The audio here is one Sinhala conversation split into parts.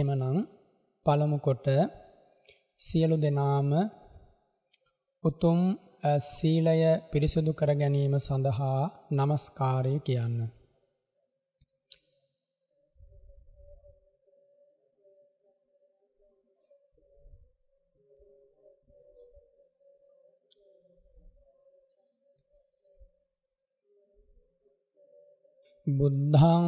එහෙමනම් පළමුකොට සියලු දෙනාම උතුම් සීලය පිරිසුදු කර ගැනීම සඳහා නමස්කාරය කියන්න. බුද්ධං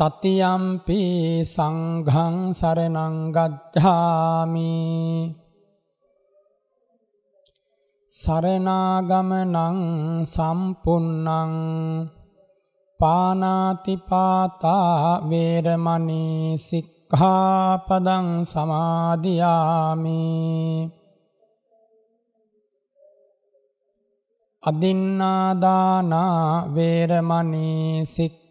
තතියම්පි සංඝං සරණං ගච්ඡාමි සරණාගමනං සම්පුන්නං පානාති පාතා වේරමණී සික්ඛාපදං සමාදියාමි අදින්නාදානා වේරමණී සික්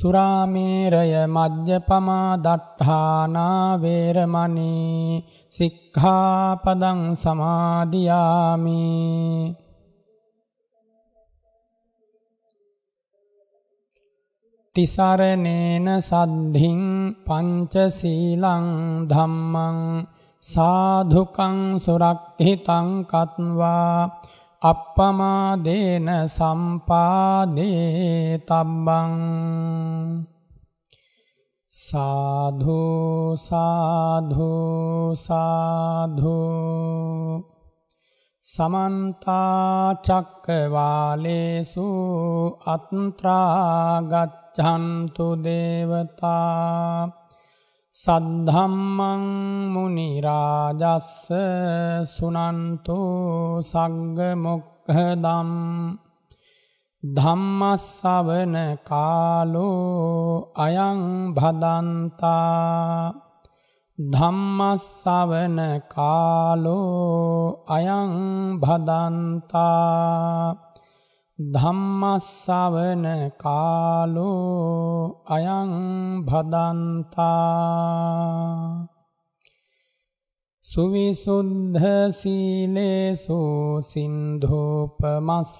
සුරාමේරය මජ්ජපමා දට්ඨානා වේරමණී සික්ඛාපදං සමාදියාමි තිසරණේන සද්ධින් පංචශීලං ධම්මං සාධුකං සුරක්හිතං කත්වා අපපමාදේන සම්පාදේ තබ්බං සාධු සාධු සාධු සමන්තාචක්කවාලේසු අත්ත්‍රාගච්චන්තු දේවතා සද්ධම්මං මුනිරාජස්ස සුනන්තු සංගමොක්හදම් ධම්මස්සවන කාලෝ අයං භදන්තා ධම්මස්සවන කාලෝ අයං භදන්තා ධම්මස්සවන කාලෝ අයං භදන්තා සුවිසුද්ධ සීලේසු සින්ධෝපමස්ස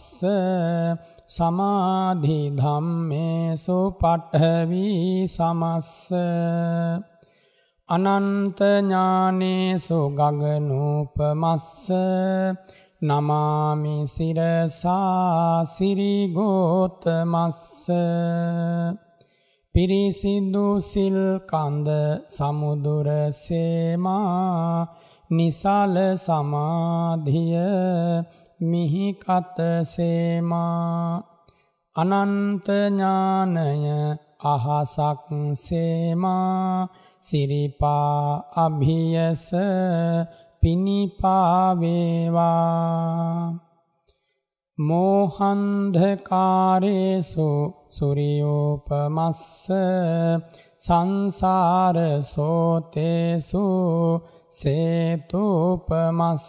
සමාධි ධම්මේසු පඨවි සමස්ස අනන්ත ඥානේසු ගගනූපමස්ස නමාමි සිරසා සිරිගෝතමස්ස පිරිසිදු සිල් කඳ සමුදුර සේමා නිසල සමාධිය මිහිකත සේමා අනන්ත ඥානය අහසක් සේමා සිරිපා අභියස පිණිපාවේවා මෝහන්ධකාරේසු සුරියෝපමස්ස සංසාර සෝතේසු සේතුපමස්ස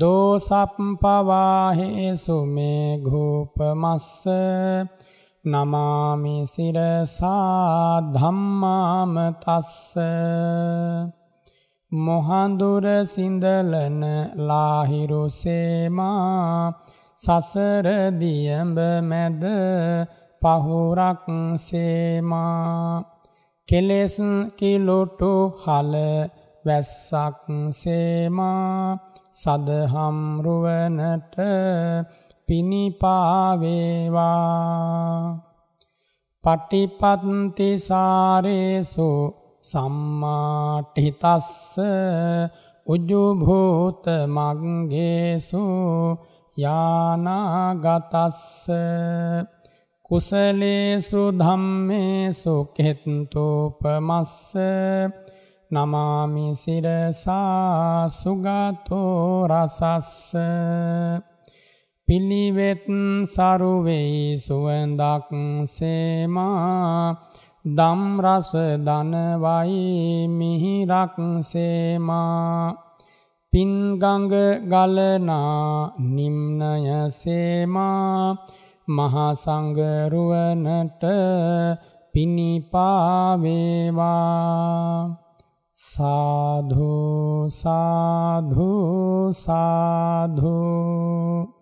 දෝසප්පවාහේසු මේ ගෝපමස්ස නමාමි සිරසා ධම්මාම තස්ස මොහඳුර සිඳලන ලාහිරු සේමා සසර දියඹ මැද පහුරක් සේමා කෙලෙස් කිලොටු හල වැස්සක් සේමා සදහම් රුවනට පිනිපාවේවා පටිපත්ති සාරේසෝ සම්මාටිහිතස්ස උජුභූත මංගේසු යානාගතස්ස කුසලේසු ධම්මේසු කෙත්තෝපමස්ස නමාමි සිරසා සුගතෝ රසස්ස පිළිවෙත් සරුවෙයි සුවඳක් සේමා දම්රස දනවයි මිහිරක්සේමා පින්ගඟ ගලනා නිම්නය සේමා මහසංගරුවනට පිණිපාවේවා සාධෝ සාධෝ සාධෝ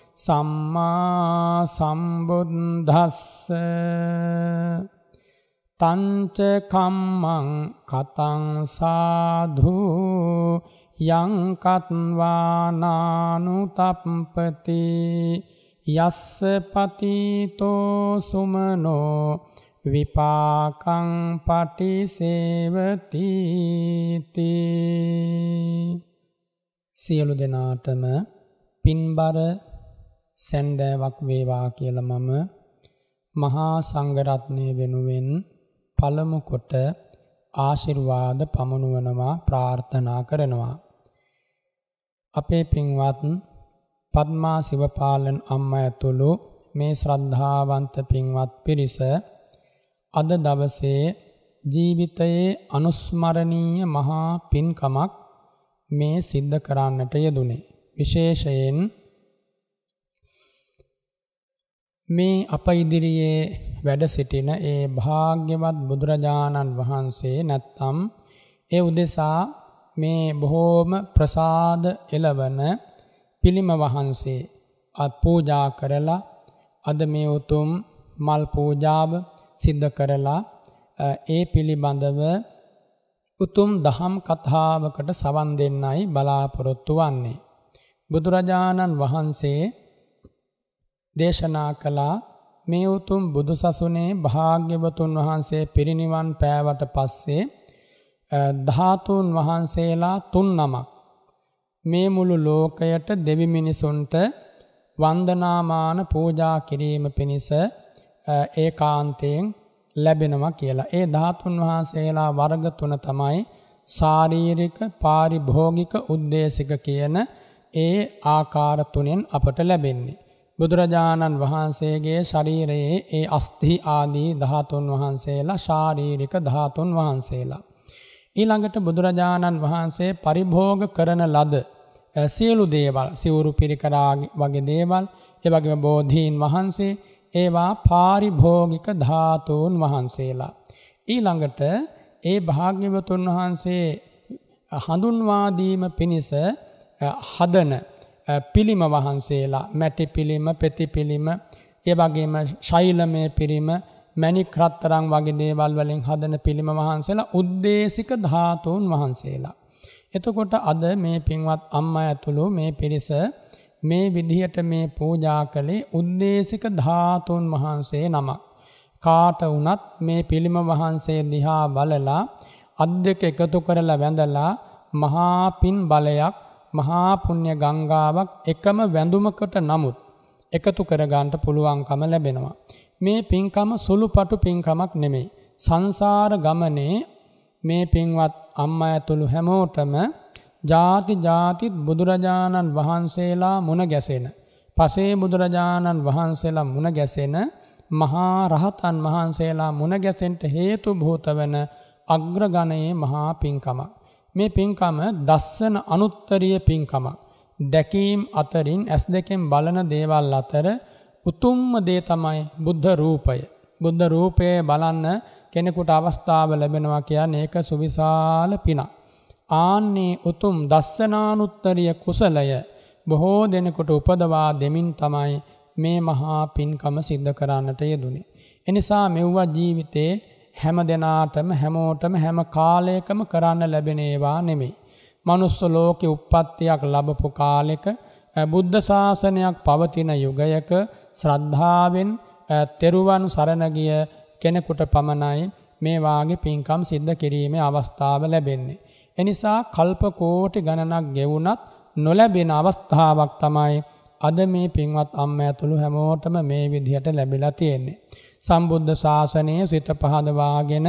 සම්මා සම්බුද්ධස්ස තංච කම්මං කතං සාධු යං කත්වානානුතප්පති යස්ස පතිතෝ සුමනෝ විපාකං පටිසේවති සියලු දෙනාටම පින්බර සැන්දෑවක් වේවා කියලා මම මහා සංඝරත්නය වෙනුවෙන් පළමු කොට ආශිර්වාද පමුණුවනවා ප්‍රාර්ථනා කරනවා. අපේ පින්වත් පද්මා සිවපාලන් අම්ම ඇතුළු මේ ශ්‍රද්ධාවන්ත පින්වත් පිරිස අද දවසේ ජීවිතයේ අනුස්මරණීය මහා පින්කමක් මේ සිද්ධ කරන්නට යෙදුනේ. විශේෂයෙන් මේ අප ඉදිරියේ වැඩ සිටින ඒ භාග්‍යවත් බුදුරජාණන් වහන්සේ නැත්තම් ඒ උදෙසා මේ බොහෝම ප්‍රසාද එළවන පිළිම වහන්සේ අත් පූජා කරලා අද මේ උතුම් මල් පූජාව සිද්ධ කරලා ඒ පිළිබඳව උතුම් දහම් කතාවකට සවන් දෙන්නයි බලාපොරොත්තු වන්නේ. බුදුරජාණන් වහන්සේ දේශනා කළා මේ උතුම් බුදු සසුනේ භාග්‍යවතුන් වහන්සේ පිරිනිවන් පෑවට පස්සේ ධාතුන් වහන්සේලා තුන් නමක් මේ මුළු ලෝකයට දෙවි මිනිසුන්ට වන්දනාමාන පූජා කිරීම පිණිස ඒකාන්තයෙන් ලැබෙනවා කියලා. ඒ ධාතුන් වහන්සේලා වර්ග තුන තමයි ශාරීරික, පාරිභෝගික, උද්දේශික කියන ඒ ආකාර තුනෙන් අපට ලැබෙන්නේ. බුදුරජාණන් වහන්සේගේ ශරීරයේ ඒ අස්ථි ආදී ධාතුන් වහන්සේලා ශාරීරික ධාතුන් වහන්සේලා. ඊළඟට බුදුරජාණන් වහන්සේ පරිභෝග කරන ලද සියලු දේවල් සිවුරු පිරිකරා වගේ දේවල් එවගේම බෝධීන් වහන්සේ ඒවා පාරිභෝගික ධාතුන් වහන්සේලා. ඊළඟට ඒ භාග්‍යවතුන් වහන්සේ හඳුන්වාදීම පිණිස හදන පිළිම වහන්සේලා මැටි පිළිම පෙති පිළිම ඒ වගේම ශෛලමය පිරිම මැනි ක්‍රත්තරං වගේ දේවල් වලින් හදන පිළිම වහන්සේලා උද්දේශික ධාතුූන් වහන්සේලා. එතකොට අද මේ පින්වත් අම්ම ඇතුළු මේ පිරිස මේ විදිහට මේ පූජා කළේ උද්දේශික ධාතුන් වහන්සේ නමක්. කාට වනත් මේ පිළිම වහන්සේ දිහා බලලා අත් දෙක එකතු කරලා වැඳලා මහාපින් බලයක් මහා පුණ්‍ය ගංගාවක් එකම වැඳුමකට නමුත් එකතු කරගන්නට පුළුවන්කම ලැබෙනවා. මේ පින්කම සුළුපටු පින්කමක් නෙමෙයි. සංසාර ගමනේ මේ පින්වත් අම්මා ඇතුළු හැමෝටම ಜಾති ಜಾතිත් බුදුරජාණන් වහන්සේලා මුණ ගැසෙන පසේ බුදුරජාණන් වහන්සේලා මුණ ගැසෙන මහා රහතන් වහන්සේලා මුණ ගැසෙන්න හේතු භූත වෙන අග්‍රගණයේ මහා පින්කමක් මේ පින්කම දස්සන අනුත්තරිය පින්කම. දැකීම් අතරින් ඇස් දෙකෙන් බලන දේවල් අතර උතුම්ම දේ තමයි බුද්ධ රූපය. බුද්ධ රූපය බලන්න කෙනෙකුට අවස්ථාව ලැබෙනවා කියන්න ඒක සුවිශාල පිනා. ආන්නේ උතුම් දස්සනානුත්තරිය කුසලය බොහෝ දෙනෙකුට උපදවා දෙමින් තමයි මේ මහා පින්කම සිද්ධ කරන්නට යෙදුනේ. එනිසා මෙව්වා ජීවිතේ හැම දෙනාටම හැමෝටම හැම කාලයකම කරන්න ලැබෙන ඒවා නෙමෙයි. මනුස්ස ලෝකෙ උප්පත්තියක් ලැබපු කාලෙක බුද්ධ ශාසනයක් පවතින යුගයක ශ්‍රද්ධාවෙන් තෙරුවන් සරණ ගිය කෙනෙකුට පමණයි මේ වාගේ පින්කම් සිද්ධ කිරීමේ අවස්ථාව ලැබෙන්නේ. එනිසා කල්ප කෝටි ගණනක් ගෙවුණත් නොලැබෙන අවස්ථාවක් තමයි අද මේ පින්වත් අම්මා ඇතුළු හැමෝටම මේ විදිහට ලැබිලා තියෙන්නේ. සම්බුද්ධ ශාසනය සිත පහදවාගෙන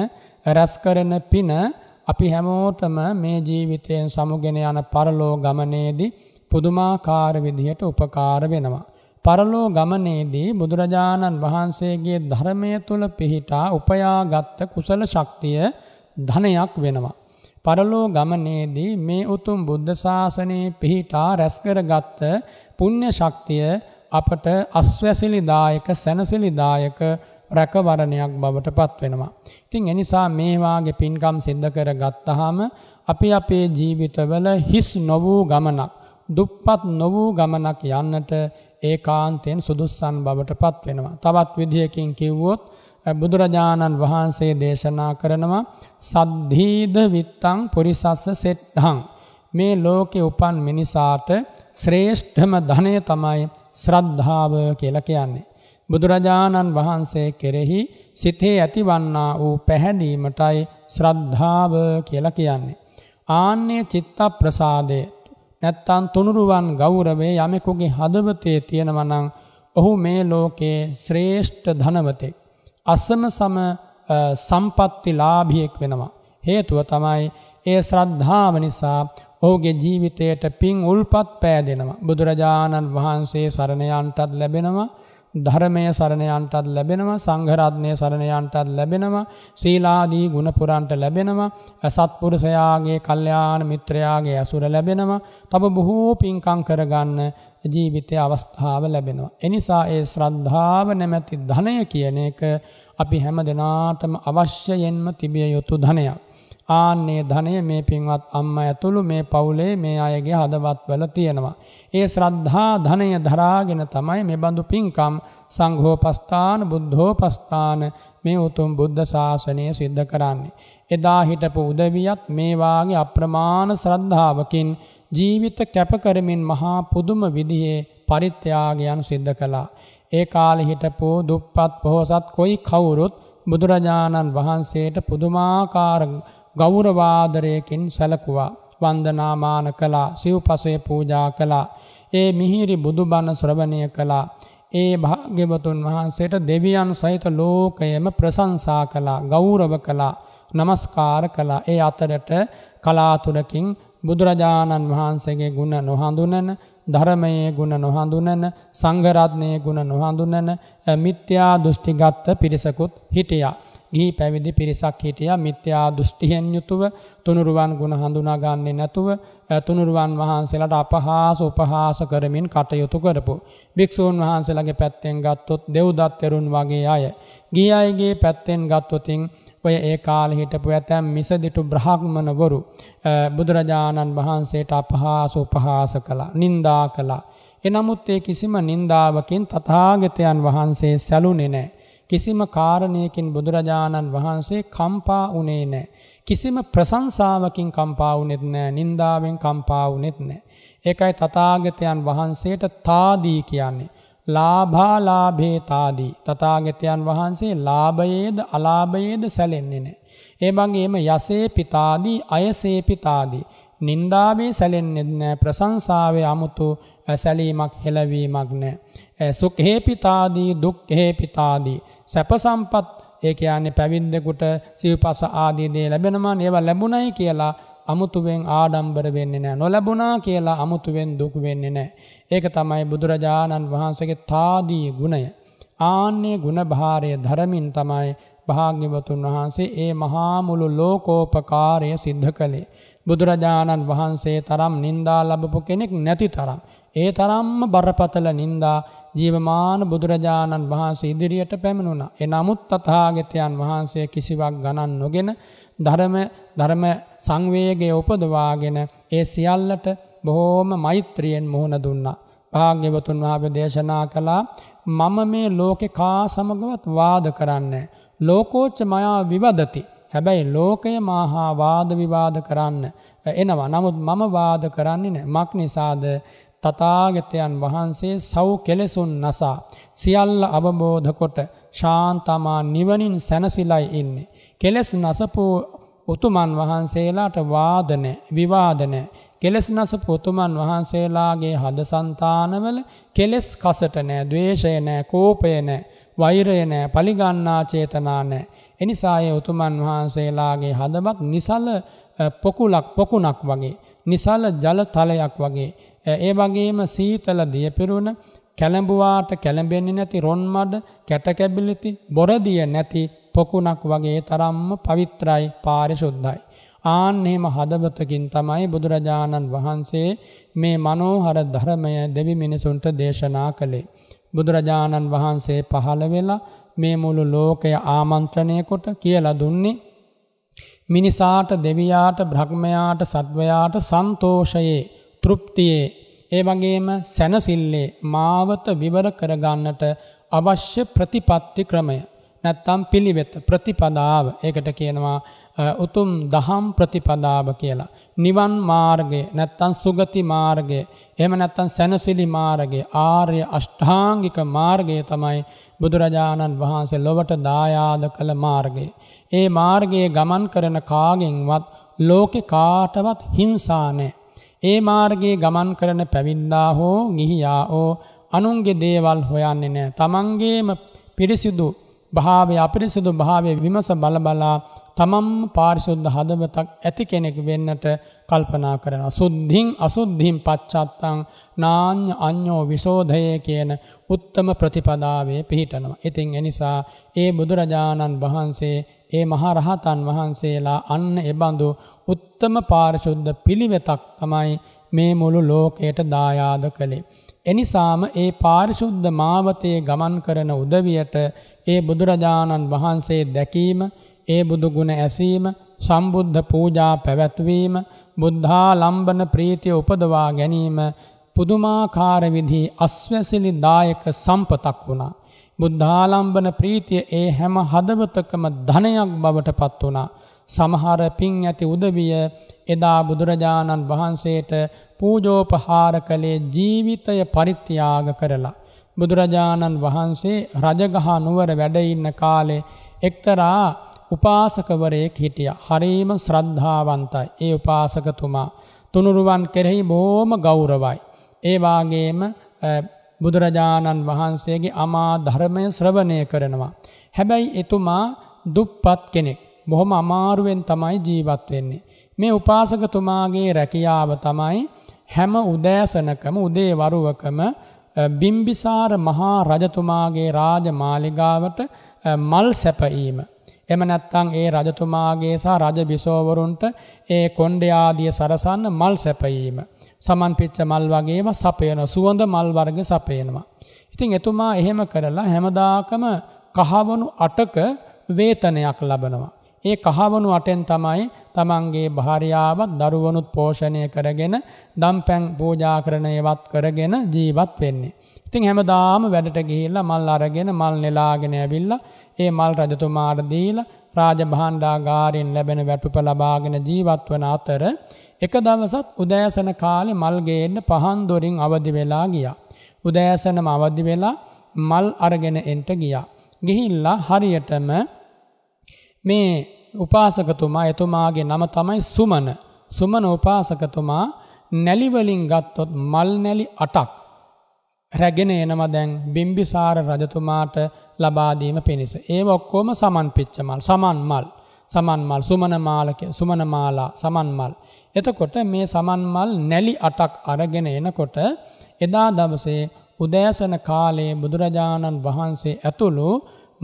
රැස් කරන පින අපි හැමෝටම මේ ජීවිතයෙන් සමුගෙන යන පරලෝ ගමනේදී පුදුමාකාර විදිහට උපකාර වෙනවා. පරලෝ ගමනේදී බුදුරජාණන් වහන්සේගේ ධර්මය තුළ පිහිටා උපයාගත්ත කුසල ශක්තිය ධනයක් වෙනවා. පරලෝ ගමනේදී මේ උතුම් බුද්ධ ශාසනයේ පිහිටා රැස්කරගත්ත පුණ්‍ය ශක්තිය අපට අස්වැසිලිදායක සැනසිලිදායක රැකවරණයක් බවට පත්වෙනවා. ඉතින් එනිසා මේවාගේ පින්කම් සිද්ධ කර ගත්තහම අපි අපේ ජීවිතවල හිස් නොවූ ගමනක් දුප්පත් නොවූ ගමනක් යන්නට ඒ කාන්තයෙන් සුදුස්සන් බවට පත්වෙනවා. තවත් විදිහකින් කිව්වොත් බුදුරජාණන් වහන්සේ දේශනා කරනවා සද්ධීද විත්තං පුරිසස්ස සෙට්හං. මේ ලෝකෙ උපන් මිනිසාට ශ්‍රේෂ්ඨම ධනය තමයි ශ්‍රද්ධාව කියලා කියන්නේ. බුදුරජාණන් වහන්සේ කෙරෙහි සිතේ ඇතිවන්නා වූ පැහැදීමටයි ශ්‍රද්ධාව කියලා කියන්නේ. ආන්නේ චිත්ත ප්‍රසාදය නැත්තන් තුනුරුවන් ගෞරවේ යමෙකුගේ හදවතේ තියෙනවනං ඔහු මේ ලෝකයේ ශ්‍රේෂ්ඨ ධනවතෙක්. අසම සම සම්පත්ති ලාභියෙක් වෙනවා. හේතුව තමයි ඒ ශ්‍රද්ධාව නිසා ඔහුගේ ජීවිතයට පින් උල්පත් පෑදෙනවා. බුදුරජාණන් වහන්සේ සරණයන්ටත් ලැබෙනවා ධර්මය සරණයන්ටත් ලැබෙනවා සංඝරත්නය සරණයන්ටත් ලැබෙනවා සීලාදී ගුණපුරන්ට ලැබෙනවා සත්පුරුෂයාගේ කල්යාණ මිත්‍රයාගේ ඇසුර ලැබෙනවා තව බොහෝ පින්කම් කරගන්න ජීවිතය අවස්ථාව ලැබෙනවා. එනිසා ඒ ශ්‍රද්ධාව නැමැති ධනය කියන එක අපි හැම දෙනාටම අවශ්‍යයෙන්ම තිබිය යුතු ධනයක්. ආන්නේ ධනය මේ පින්වත් අම්ම ඇතුළු මේ පවුලේ මේ අයගේ හදවත්වල තියෙනවා. ඒ ශ්‍රද්ධා ධනය දරාගෙන තමයි මේ බඳු පින්කම් සංඝෝපස්ථාන බුද්ධෝපස්ථාන මේ උතුම් බුද්ධ ශාසනය සිද්ධ කරන්නේ. එදා හිටපු උදවියත් මේවාගේ අප්‍රමාණ ශ්‍රද්ධාවකින් ජීවිත කැපකරමින් මහා පුදුම විදිහේ පරිත්‍යාගයන් සිද්ධ කළා. ඒ කාලෙ හිටපු දුප්පත් පොහොසත් කොයි කවුරුත් බුදුරජාණන් වහන්සේට පුදුමාකාර ගෞරවාදරයකින් සැලකුවා වන්දනාමාන කළා සිව්පසේ පූජා කළා ඒ මිහිරි බුදුබණ ශ්‍රවණය කළා ඒ භාග්‍යවතුන් වහන්සේට දෙවියන් සහිත ලෝකයම ප්‍රශංසා කළා ගෞරව කළා নমස්කාර කළා ඒ අතරට කලාතුරකින් බුදුරජාණන් වහන්සේගේ ගුණ නොහඳුනන ධර්මයේ ගුණ නොහඳුනන සංඝරත්නයේ ගුණ නොහඳුනන මිත්‍යා දෘෂ්ටිගත් පිරිසකුත් හිටියා ගිහි පැවිදි පිරිසක් හිටියා මිත්‍යා දෘෂ්ටියෙන් යුතුව තුනුරුවන් ගුණ හඳුනා ගන්නේ නැතුව තුනුරුවන් වහන්සේලාට අපහාස උපහාස කරමින් කටයුතු කරපු භික්ෂූන් වහන්සේලාගේ පැත්තෙන් ගත්තොත් දෙව්දත්තරුන් වගේ අය ගිහි අයගේ පැත්තෙන් ගත්තොතින් ඔය ඒ කාලේ හිටපු ඇතැම් මිසදිටු බ්‍රාහ්මණවරු බුදුරජාණන් වහන්සේට අපහාස උපහාස කළා නින්දා කළා එනමුත් ඒ කිසිම නින්දාවකින් තථාගතයන් වහන්සේ සැලුනේ නැහැ කිසිම කාරණයකින් බුදුරජාණන් වහන්සේ කම්පා වුණේ නැහැ. කිසිම ප්‍රශංසාවකින් කම්පා වුණෙත් නැහැ. නින්දාවෙන් කම්පා වුණෙත් නැහැ. ඒකයි තථාගතයන් වහන්සේට තාදී කියන්නේ. ලාභාලාභේ තාදී. තථාගතයන් වහන්සේ ලාභයේද අලාභයේද සැලෙන්නේ නැහැ. ඒ වගේම යසේ පිතාදී අයසේ පිතාදී නින්දාවේ සැලෙන්නේ නැහැ ප්‍රශංසාවේ 아무තු සැලීමක් හෙලවීමක් නැහැ සුඛේපිතාදී දුක්ඛේපිතාදී සැප සම්පත් ඒ කියන්නේ පැවිද්දෙකුට සිව්පස ආදී දේ ලැබෙනවා ඒව ලැබුණයි කියලා අමුතුවෙන් ආඩම්බර වෙන්නේ නැහැ. නොලැබුණා කියලා අමුතුවෙන් දුක් වෙන්නේ නැහැ. ඒක තමයි බුදුරජාණන් වහන්සේගේ తాදී ගුණය. ආන්නේ ಗುಣභාරය ධර්මින් තමයි භාග්‍යවතුන් වහන්සේ ඒ මහා මුළු ලෝකෝපකාරය සිද්ධ කළේ. බුදුරජාණන් වහන්සේ තරම් නින්දා ලැබපු කෙනෙක් නැති තරම්. ඒ තරම්ම බරපතල නින්දා ජීවමාන බුදුරජාණන් වහන්සේ ඉදිරියට පැමිණුණා. ඒ නමුත් තථාගතයන් වහන්සේ කිසිවක් ගණන් නොගෙන ධර්ම ධර්ම සංවේගය උපදවාගෙන ඒ සියල්ලට බොහෝම මෛත්‍රියෙන් මුහුණ දුන්නා. භාග්‍යවතුන් වහන්සේ දේශනා කළා මම මේ ලෝකේ කා සමගවත් වාද කරන්නේ ලෝකෝච්ච මයා විවදති හැබැයි ලෝකය මාහා වාද විවාද කරන්න එනවා. නමුත් මම වාද කරන්නේ නැහැ. මක් නිසාද? තථාගතයන් වහන්සේ සව් කෙලෙසුන් නසා සියල්ල අවබෝධ කොට ශාන්තමා නිවනින් සැනසෙලයි ඉන්නේ. කෙලෙස් නසපු උතුමන් වහන්සේලාට වාදන විවාදන කෙලෙස් නසපු උතුමන් වහන්සේලාගේ හදසන්තානවල කෙලෙස් කසට නෑ ද්වේෂය නෑ කෝපය නෑ වෛරය නෑ පලිගන්නා චේතනා නෑ එනිසා ඒ උතුමන් වහන්සේලාගේ හදවත් නිසල පොකුලක් පොකුණක් වගේ නිසල ජල තලයක් වගේ ඒ වගේම සීතල දියපිරුණ කැළඹුවාට කැළඹෙන්නේ නැති රොන්මඩ කැටකැබිලිති බොරදිය නැති පොකුණක් වගේ තරම්ම පවිත්‍රයි පාරිශුද්ධයි. ආන්නේම හදවතකින් තමයි බුදුරජාණන් වහන්සේ මේ මනෝහර ධර්මය දෙවි මිනිසුන්ට දේශනා කළේ. බුදුරජාණන් වහන්සේ පහළ වෙලා මේ මුළු ලෝකය ආමන්ත්‍රණය කොට කියලා දුන්නේ මිනිසාට දෙවියාට බ්‍රහ්මයාට සත්වයාට සන්තෝෂයේ තෘප්තියේ ඒ වගේම සැනසිල්ලේ මාවත විවර කරගන්නට අවශ්‍ය ප්‍රතිපත්ති ක්‍රමය නැත්තම් පිළිවෙත ප්‍රතිපදාව ඒකට කියනවා උතුම් දහම් ප්‍රතිපදාව කියලා. නිවන් මාර්ගය නැත්තම් සුගති මාර්ගය එහෙම නැත්තම් සැනසිලි මාර්ගය ආර්ය අෂ්ටාංගික මාර්ගය තමයි බුදුරජාණන් වහන්සේ ලොවට දායාද කළ මාර්ගය. ඒ මාර්ගයේ ගමන් කරන කාගෙන්වත් ලෝකේ කාටවත් හිංසා නැහැ. ඒ මාර්ගයේ ගමන් කරන පැවිද්දා හෝ ගිහියා ඕ අනුන්ගේ දේවල් හොයන්නේ නැහැ. තමන්ගේම පිරිසිදු භාවය අපිරිසිදු භාවය විමස බලබලා තමම් පාරිශුද්ධ හදවතක් ඇති කෙනෙක් වෙන්නට කල්පනා කරන. සුද්ධින් අසුද්ධින් පච්චත්තං නාඤ්‍ය අඤ්ඤෝ විසෝධයේ කියන උත්තම ප්‍රතිපදාවේ පිහිටනවා. ඉතින් එනිසා ඒ බුදුරජාණන් වහන්සේ ඒ මහා රහතන් වහන්සේලා අන්න එබඳු උත් උත්තම පාරිශුද්ධ පිළිවෙතක් තමයි මේ මුළු ලෝකයට දායාද කළේ. එනිසාම ඒ පාරිශුද්ධ මාවතයේ ගමන් කරන උදවියට ඒ බුදුරජාණන් වහන්සේ දැකීම, ඒ බුදුගුණ ඇසීම, සම්බුද්ධ පූජා පැවැත්වීම, බුද්ධා ලම්බන ප්‍රීතිය උපදවා ගැනීම පුදුමාකාර විදිහි අස්වැසිලි දායක සම්පතක් වුණා. බුද්ධාලම්බන ප්‍රීතිය ඒ හැම හදවතකම ධනයක් බවට පත් වුණා. සමහර පින් ඇති උදවිය එදා බුදුරජාණන් වහන්සේට පූජෝපහාර කළේ ජීවිතය පරිත්‍යාග කරලා. බුදුරජාණන් වහන්සේ රජගහ නුවර වැඩඉන්න කාලේ එක්තරා උපාසකවරයෙක් හිටිය. හරීම ශ්‍රද්ධාවන්තයි ඒ උපාසකතුමා. තුනුරුවන් කෙරෙහි බෝම ගෞරවයි. ඒවාගේම බුදුරජාණන් වහන්සේගේ අමා ධර්මය ශ්‍රවණය කරනවා. හැබැයි එතුමා දුප්පත් කෙනෙක්. බොහොම අමාරුවෙන් තමයි ජීවත් වෙන්නේ. මේ උපාසකතුමාගේ රැකියාව තමයි හැම උදෑසනකම උදේ වරුවකම බිම්බිසාර මහා රජතුමාගේ රාජමාලිගාවට මල් සැපීම. එම නැත්තං ඒ රජතුමාගේ සහ රජ බිසෝවරුන්ට ඒ කොණ්ඩ ආදිය සරසන්න මල් සැපීම. සමන් පිච්ච මල් වගේම සපයන සුවඳ මල් වර්ග සපයනවා. ඉතින් එතුමා එහෙම කරලා හැමදාකම කහවනු අටක වේතනයක් ලබනවා. ඒ කහවනු අටෙන් තමයි තමන්ගේ භාරියාවත් දරුවනුත් පෝෂණය කරගෙන දම්පැන් පූජා කරනයවත් කරගෙන ජීවත් වෙන්නේ. ඉතින් හැමදාම වැඩට ගිහිල්ලා මල් අරගෙන මල් නෙලාගෙන ඇවිල්ලා ඒ මල් රජතුමාට දීලා රාජභාණ්ඩාගාරයෙන් ලැබෙන වැටුප ලබාගෙන ජීවත් වන අතර එක දවසක් උදෑසන කාලේ මල් ගේන්න පහන් දොරින් අවදි වෙලා ගියා. උදෑසනම අවදි වෙලා මල් අරගෙන එන්ට ගියා. ගිහිල්ලා හරියටම මේ උපාසකතුමා එතුමාගේ නම තමයි සුමන. සුමන උපාසකතුමා නැලිවලින් ගත්තොත් මල් නැලි අටක් රැගෙන එනම දැන් බිම්බිසාර රජතුමාට ලබාදීම පිණිස. ඒ ඔක්කෝම සමන් පිච්ච මල් සමන් මල් සමන් මල් සුමන මාලක සුමන මාලා සමන් මල්. එතකොට මේ සමන් මල් නැලි අටක් අරගෙන එනකොට එදා දවසේ උදෑසන කාලයේ බුදුරජාණන් වහන්සේ ඇතුළු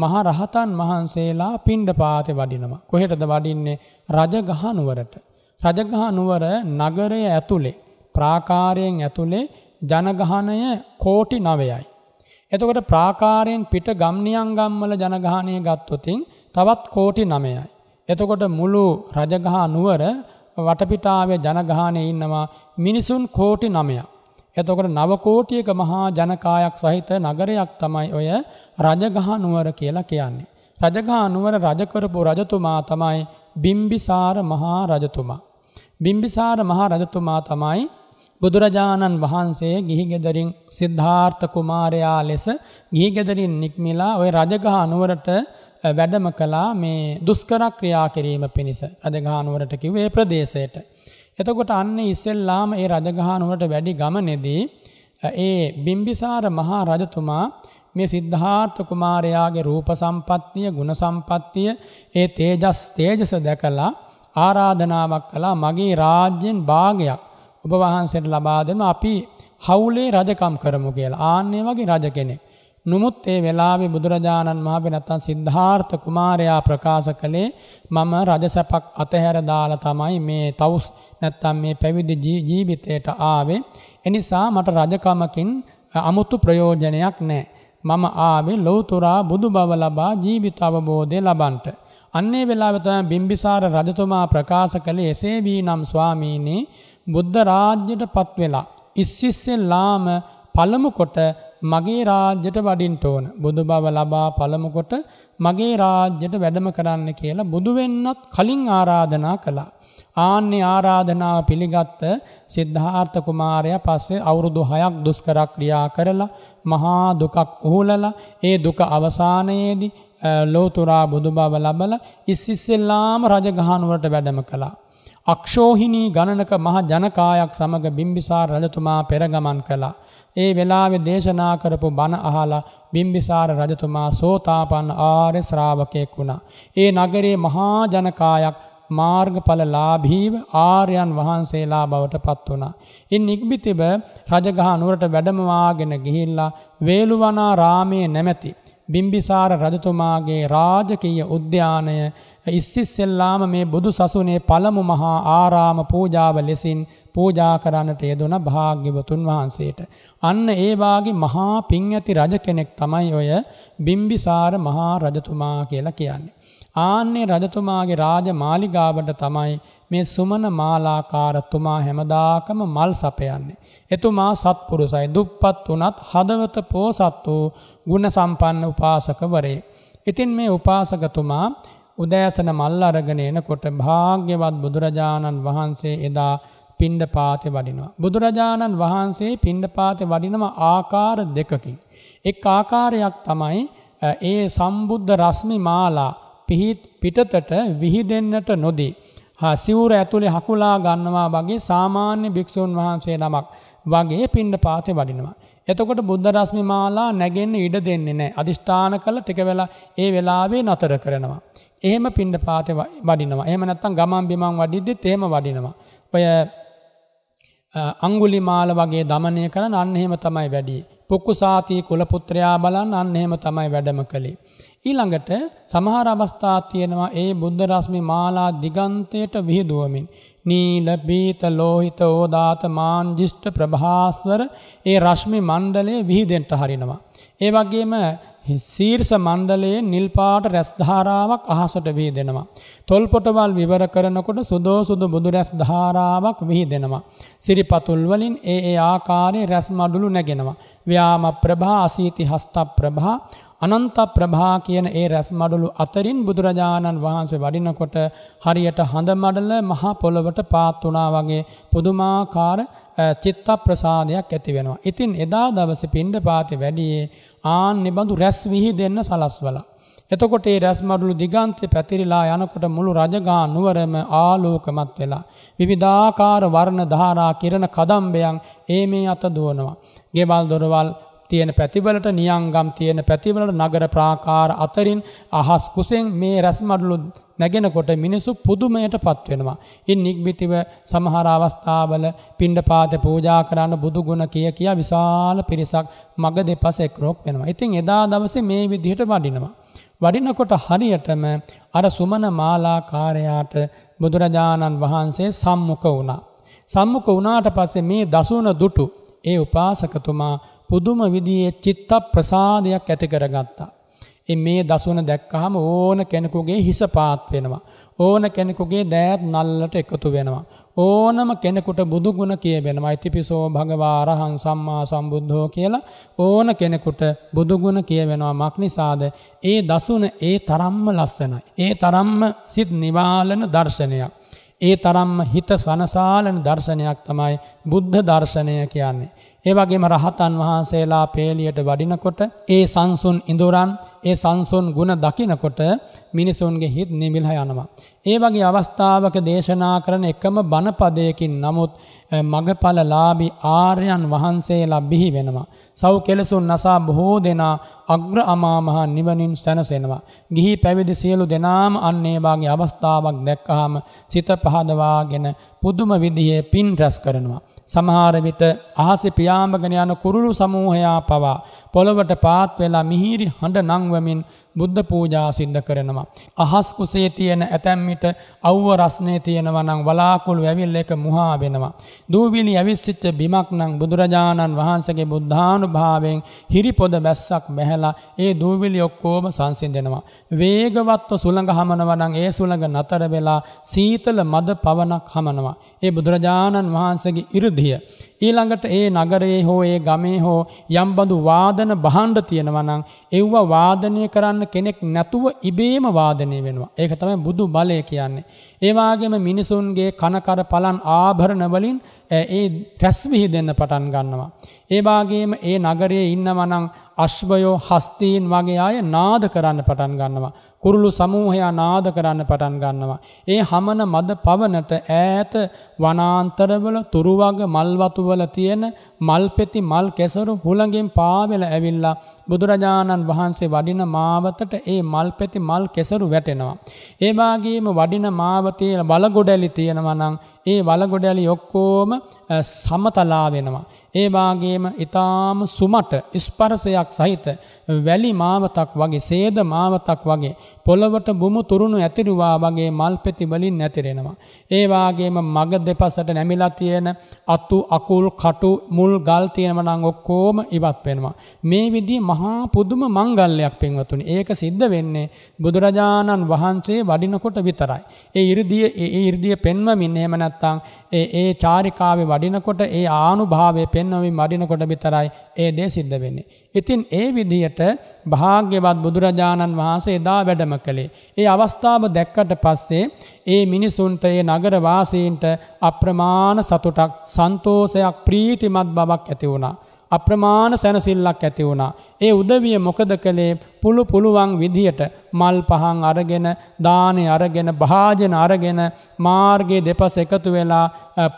මහා රහතන් වහන්සේලා පිණ්ඩපාතේ වඩිනවා. කොහෙටද වඩින්නේ? රජගහ නුවරට. රජගහ නුවර නගරය ඇතුලේ ප්‍රාකාරයෙන් ඇතුලේ ජනගහනය කෝටි 9යි. එතකොට ප්‍රාකාරයෙන් පිට ගම්නියංගම්වල ජනගහනය ගත්තොතින් තවත් කෝටි 9යි. එතකොට මුළු රජගහ නුවර වටපිටාවේ ජනගහනය ඉන්නවා මිනිසුන් කෝටි 9ක්. එතකොට නවකෝටියක මහා ජනකායක් සහිත නගරයක් තමයි ඔය රජගහ නුවර කියලා කියන්නේ. රජගහ නුවර රජකරපු රජතුමා තමයි බිම්බිසාර මහා රජතුමා. බිම්බිසාර මහා රජතුමා තමයි බුදුරජාණන් වහන්සේ ගිහිගෙදරින් සිද්ධාර්ථ කුමාරයා ලෙස ගිහිගෙදරින් නික්මිලා ඔය රජගහ නුවරට වැඩම කළා මේ දුෂ්කර ක්‍රියා කිරීම පිණිස රජගහ නුවරට කිව්වේ ප්‍රදේශයට. එතකොට අන්නේ ඉස්සෙල්ලාම ඒ රජගහ නුවරට වැඩි ගමනේදී ඒ බිම්බිසාර මහා රජතුමා මේ සිද්ධාර්ථ කුමාරයාගේ රූප සම්පත්තිය, ගුණ සම්පත්තිය, ඒ තේජස් තේජස දැකලා ආරාධනාවක් කළා මගේ රාජ්‍යෙන් භාගයක් ඔබ වහන්සේට ලබා දෙන්න අපි හවුලේ රජකම් කරමු කියලා. ආන්නේ වගේ රජ කෙනෙක්. නමුත් ඒ වෙලාවේ බුදුරජාණන් වහන්සේ නැත්තම් සිද්ධාර්ථ කුමාරයා ප්‍රකාශ කළේ මම රජසපක් අතහැර දාලා තමයි මේ තවුස් නැත්තම් මේ පැවිදි ජීවිතයට ආවේ. එනිසා මට රජකමකින් අමුතු ප්‍රයෝජනයක් නෑ. මම ආවේ ලෞතුරා බුදු බව ලබා ජීවිත අවබෝධය ලබන්ට. අන්නේ වෙලාව තමයි බිම්බිසාර රජතුමා ප්‍රකාශ කළේ එසේ වී නම් ස්වාමීනි බුද්ධ රාජ්‍යයට පත් වෙලා ඉස්සිස්සෙල්ලාම පළමු කොට මගේ රාජ්‍යයට වඩින්ට ඕන. බුදු බව ලබා පළමුකොට මගේ රාජ්‍යයට වැඩම කරන්න කියලා බුදු වෙන්නත් කලින් ආරාධනා කළා. ආන්නේ ආරාධනාව පිළිගත්ත සිද්ධාර්ථ කුමාරයා පස්සේ අවුරුදු 6ක් දුෂ්කර ක්‍රියා කරලා මහා දුකක් උහුලලා ඒ දුක අවසානයේදී ලෝතුරා බුදු බව ලබලා ඉස්සිස්සෙල්ලාම රජගහනුවරට වැඩම කළා. අක්ෂෝහිණී ගණනක මහ ජනකායක් සමග බිම්බිසාර රජතුමා පෙරගමන් කළා. ඒ වෙලාවේ දේශනා කරපු බණ අහලා බිම්බිසාර රජතුමා සෝතාපන්න ආර්ය ශ්‍රාවකයෙක් වුණා. ඒ නගරේ මහා ජනකායක් මාර්ගඵල ලාභීව ආර්යයන් වහන්සේලා බවට පත් වුණා. ඉන් ඉක්බිතිව රජගහ නුවරට වැඩමවාගෙන ගිහිල්ලා වේළුවනා රාමයේ නැමැති බිම්බිසාර රජතුමාගේ රාජකීය උද්‍යානය ඉස්සිස්සෙල්ලාම මේ බුදු සසුනේ පළමු මහා ආරාම පූජාව ලෙසින් පූජා කරන්නට යෙදුන භාග්‍යවතුන් වහන්සේට. අන්න ඒවාගේ මහා පිං ඇති රජ කෙනෙක් තමයි ඔය බිම්බිසාර මහා රජතුමා කියලා කියන්නේ. ආන්නේ රජතුමාගේ රාජ මාලිගාවට තමයි මේ සුමන මාලාකාර තුමා හැමදාකම මල් සපයන්නේ. එතුමා සත්පුරුසයි දුප්පත් වනත් හදවත පෝසත් වූ ගුණ සම්පන්න උපාසකවරේ. ඉතින් මේ උපාසකතුමා උදෑසන මල් අරගෙන එනකොට භාග්‍යවත් බුදුරජාණන් වහන්සේ එදා පින්ඩ පාතය වඩිනවා. බුදුරජාණන් වහන්සේ පින්ඩ පාතය වඩිනම ආකාර දෙකකින්. එක් ආකාරයක් තමයි ඒ සම්බුද්ධ රස්මි මාලා පිහිත් පිටතට විහිදෙන්නට නොදී. හා සිවුර ඇතුළේ හකුලා ගන්නවා වගේ සාමාන්‍ය භික්‍ෂූන් වහන්සේ නමක් වගේ පින්ඩ පාතය වඩිනවා. එතකොට බුද්ධ රශ්මි මාලා නැගෙන්න ඉඩ දෙන්නේ නෑ අධිෂ්ඨාන කළ ටික වෙලා ඒ වෙලාවේ නතර කරනවා. එහෙම පින්ඩ පාතය වඩිනවා එහම නැත්තම් ගමන් බිමන් වඩිද්දිත් එහෙම වඩිනවා. ඔය අංගුලි මාල වගේ දමනය කරන අන්න එහෙම තමයි වැඩි. පොක්කු සාතිී කුලපුත්‍රයා බලන් අන්න එහෙම තමයි වැඩම කළේ. ඊළඟට සමහර අවස්ථා තියෙනවා ඒ බුද්ධ රශ්මි මාලා දිගන්තයට විහිදුවමින්. නීලබීත ලෝහිත ඕදාත මාන්දිිෂ්ට ප්‍රභාස්වර ඒ රශ්මි මණ්ඩලය විහිදෙන්ට හරිනවා. ඒ වගේම සීර්ස මණ්ඩලයේ නිල්පාට රැස්ධාරාවක් අහසට වී දෙෙනවා. තොල්පොටවල් විවර කරනකොට සුදෝ සුදු බුදු රැස් ධාරාවක් විහි දෙෙනවා. සිරිපතුල්වලින් ඒ ඒ ආකාරය රැස් මඩුළු නැගෙනවා. ව්‍යාම ප්‍රභා අසීති හස්තප ප්‍රභා අනන්ත ප්‍රභා කියන ඒ රැස් මඩලු අතරින් බුදුරජාණන් වහන්සේ වඩිනකොට හරියට හඳ මඩල මහා පොළොවට පාත් වුණා වගේ පුදුමාකාර චිත්ත ප්‍රසාදයක් ඇති වෙනවා. ඉතින් එදා දවසේ පින්ඩපාතේ වැඩියේ ආන් නිබඳු රැස් විහිදෙන්න සලස්වලා එතකොට ඒ රැස්මඩුළු දිගන්තේ පැතිරිලා යනකොට මුළු රජගා නුවරම ආලෝකමත් වෙලා. විවිධාකාර වර්ණ ධාරා කිරණ කදම්බයන් ඒ මේ අත දුවනවා. ගෙවල් දොරවල් තියෙන පැතිවලට නියංගම් තියෙන පැතිවලට නගර ප්‍රාකාර අතරින් අහස් කුසෙන් මේ රැස්මඩලු නැගෙනකොට මිනිසු පුදුමයට පත්වෙනවා. ඉන් නික්මිතිව සමහර අවස්ථාවල පිණ්ඩපාත පූජා කරන්න බුදුගුණ කිය කියා විශාල පිරිසක් මග දෙපස එක්රෝක් වෙනවා. ඉතින් එදා දවසේ මේ විදිහට වඩිනවා. වඩිනකොට හරියටම අර සුමන මාලාකාරයාට බුදුරජාණන් වහන්සේ සම්මුඛ වුණා. සම්මුඛ වුණාට පස්සේ මේ දසුන දුටු ඒ උපාසකතුමා පුදුම විදියේ චිත්ත ප්‍රසාදයක් ඇති කරගත්තා. මේ දසුන දැක්කහම ඕන කෙනෙකුගේ හිස පාත් වෙනවා. ඕන කෙනෙකුගේ දෑත් නල්ලට එකතු වෙනවා. ඕනම කෙනෙකුට බුදුගුණ කියවෙනවා. ඉතිපිසෝ භගවාරහං සම්මා සම්බුද්ධෝ කියලා ඕන කෙනෙකුට බුදුගුණ කියවෙනවා. මක් නිසාද? ඒ දසුන ඒ තරම්ම ලස්සනයි. ඒ තරම්ම සිත් නිවාලන දර්ශනයක්. ඒ තරම්ම හිත සනසාලන දර්ශනයක් තමයි බුද්ධ දර්ශනය කියන්නේ. ඒවගේම රහතන් වහන්සේලා පේලියට වඩිනකොට ඒ සංසුන් ඉඳුරන් ඒ සංසුන් ගුණ දකිනකොට මිනිසුන්ගේ හිත් නිමිල්හ යනවා. ඒ වගේ අවස්ථාවක දේශනා කරන එකම බණපදයකින් නමුත් මගඵල ලාබි ආර්යන් වහන්සේලා බිහි වෙනවා. සෞ කෙලසුන් නසා බොහෝ දෙනා අග්‍ර අමාමහා නිවනින් සැනසෙනවා. ගිහි පැවිදි සියලු දෙනාම අන්නේ වගේ අවස්ථාවක් දැක්කහම සිත පහදවාගෙන පුදුම විදිහේ පින් රැස් කරනවා. සමහර විට අහසේ පියාඹගෙන යන කුරුළු සමූහයා පවා පොළවට පාත් වෙලා මිහිරි හඬ නංවමින් බුද්ධ පූජා සිද්ධ කරනවා. අහස් කුසේ තියෙන ඇතැම්මිට අව්ව රස්නේ තියෙනවා නම් වලාකුළු ඇවිල්ල එක මුහා වෙනවා. දූවිලි ඇවිස්සිච්ච බිමක් නම් බුදුරජාණන් වහන්සේගේ බුද්ධානුභාවයෙන් හිරිපොද බැස්සක් බැහැලා ඒ දූවිලි ඔක්කොම සංසිඳෙනවා. වේගවත්ව සුළඟ හමනවා නම් ඒ සුළඟ නතර වෙලා සීතල මද පවනක් හමනවා. ඒ බුදුරජාණන් වහන්සේගේ 이르දිය ඊළඟට ඒ නගරයේ හෝ ඒ ගමේ හෝ යම්බඳු වාදන බහන්ඩ තියෙනවා නම් එව්ව වාදනය කරන්න කෙනෙක් නැතුව ඉබේම වාදනය වෙනවා. ඒක තමයි බුදු බලය කියන්නේ. ඒ වගේම මිනිසුන්ගේ කනකර පලන් ආභරණ වලින් ඒ රැස් විහිදෙන්න පටන් ගන්නවා. ඒ වගේම ඒ නගරයේ ඉන්නවා නම් අශ්වයෝ හස්තීන් වගේ අය නාද කරන්න පටන් ගන්නවා. කුරුළු සමූහයා නාද කරන්න පටන් ගන්නවා. ඒ හමන මද පවනට ඈත වනාන්තරවල තුරුවග මල්වතුවල තියෙන මල්පෙති මල් කෙසරු හුළඟින් පාවෙල ඇවිල්ලා බුදුරජාණන් වහන්සේ වඩින මාවතට ඒ මල් පැති මල් කෙසරු වැටෙනවා. ඒවාගේම වඩින මාවතය වලගොඩැලි තියෙනවනං ඒ වලගොඩැලි ඔක්කෝම සමතලා වෙනවා. ඒවාගේම ඉතාම සුමට ඉස්පරසයක් සහිත වැලි මාවතක් වගේ සේද මාවතක් වගේ පොළොවට බුමු තුරුණු ඇතිරුවා වගේ මල් පෙතිබලින් නැතිරෙනවා. ඒවාගේම මග දෙපසට නැමිලා තියෙන අත්තු අකුල් කටු මුල් ගල් තියෙනවනං ඔක්කෝම ඉවත් වෙනවා. මේ විදි මහ මහා පුදුම මංගල්‍යයක් පෙන්වතුනි. ඒක සිද්ධ වෙන්නේ බුදුරජාණන් වහන්සේ වඩිනකොට විතරයි. ඒ 이르දිය ඒ 이르දිය පෙන්වමින් එහෙම නැත්නම් ඒ ඒ චාරිකාවේ වඩිනකොට ඒ ආනුභාවය පෙන්වමින් වඩිනකොට විතරයි ඒ දේ සිද්ධ වෙන්නේ. ඉතින් ඒ විදිහට භාග්‍යවත් බුදුරජාණන් වහන්සේ එදා වැඩම කළේ. ඒ අවස්ථාව දැක්කට පස්සේ ඒ මිනිසුන්ට ඒ නගර වාසීන්ට අප්‍රමාණ සතුටක්, සන්තෝෂයක්, ප්‍රීතිමත් බවක් ඇති වුණා. අප්‍රමාණ සැනසිල්ලක් ඇති වුණා. ඒ උදවිය මොකද කළේ පුළු පුළුවන් විදියට මල් පහන් අරගෙන දානය අරගෙන භාජන අරගෙන මාර්ගයේ දෙපස එකතු වෙලා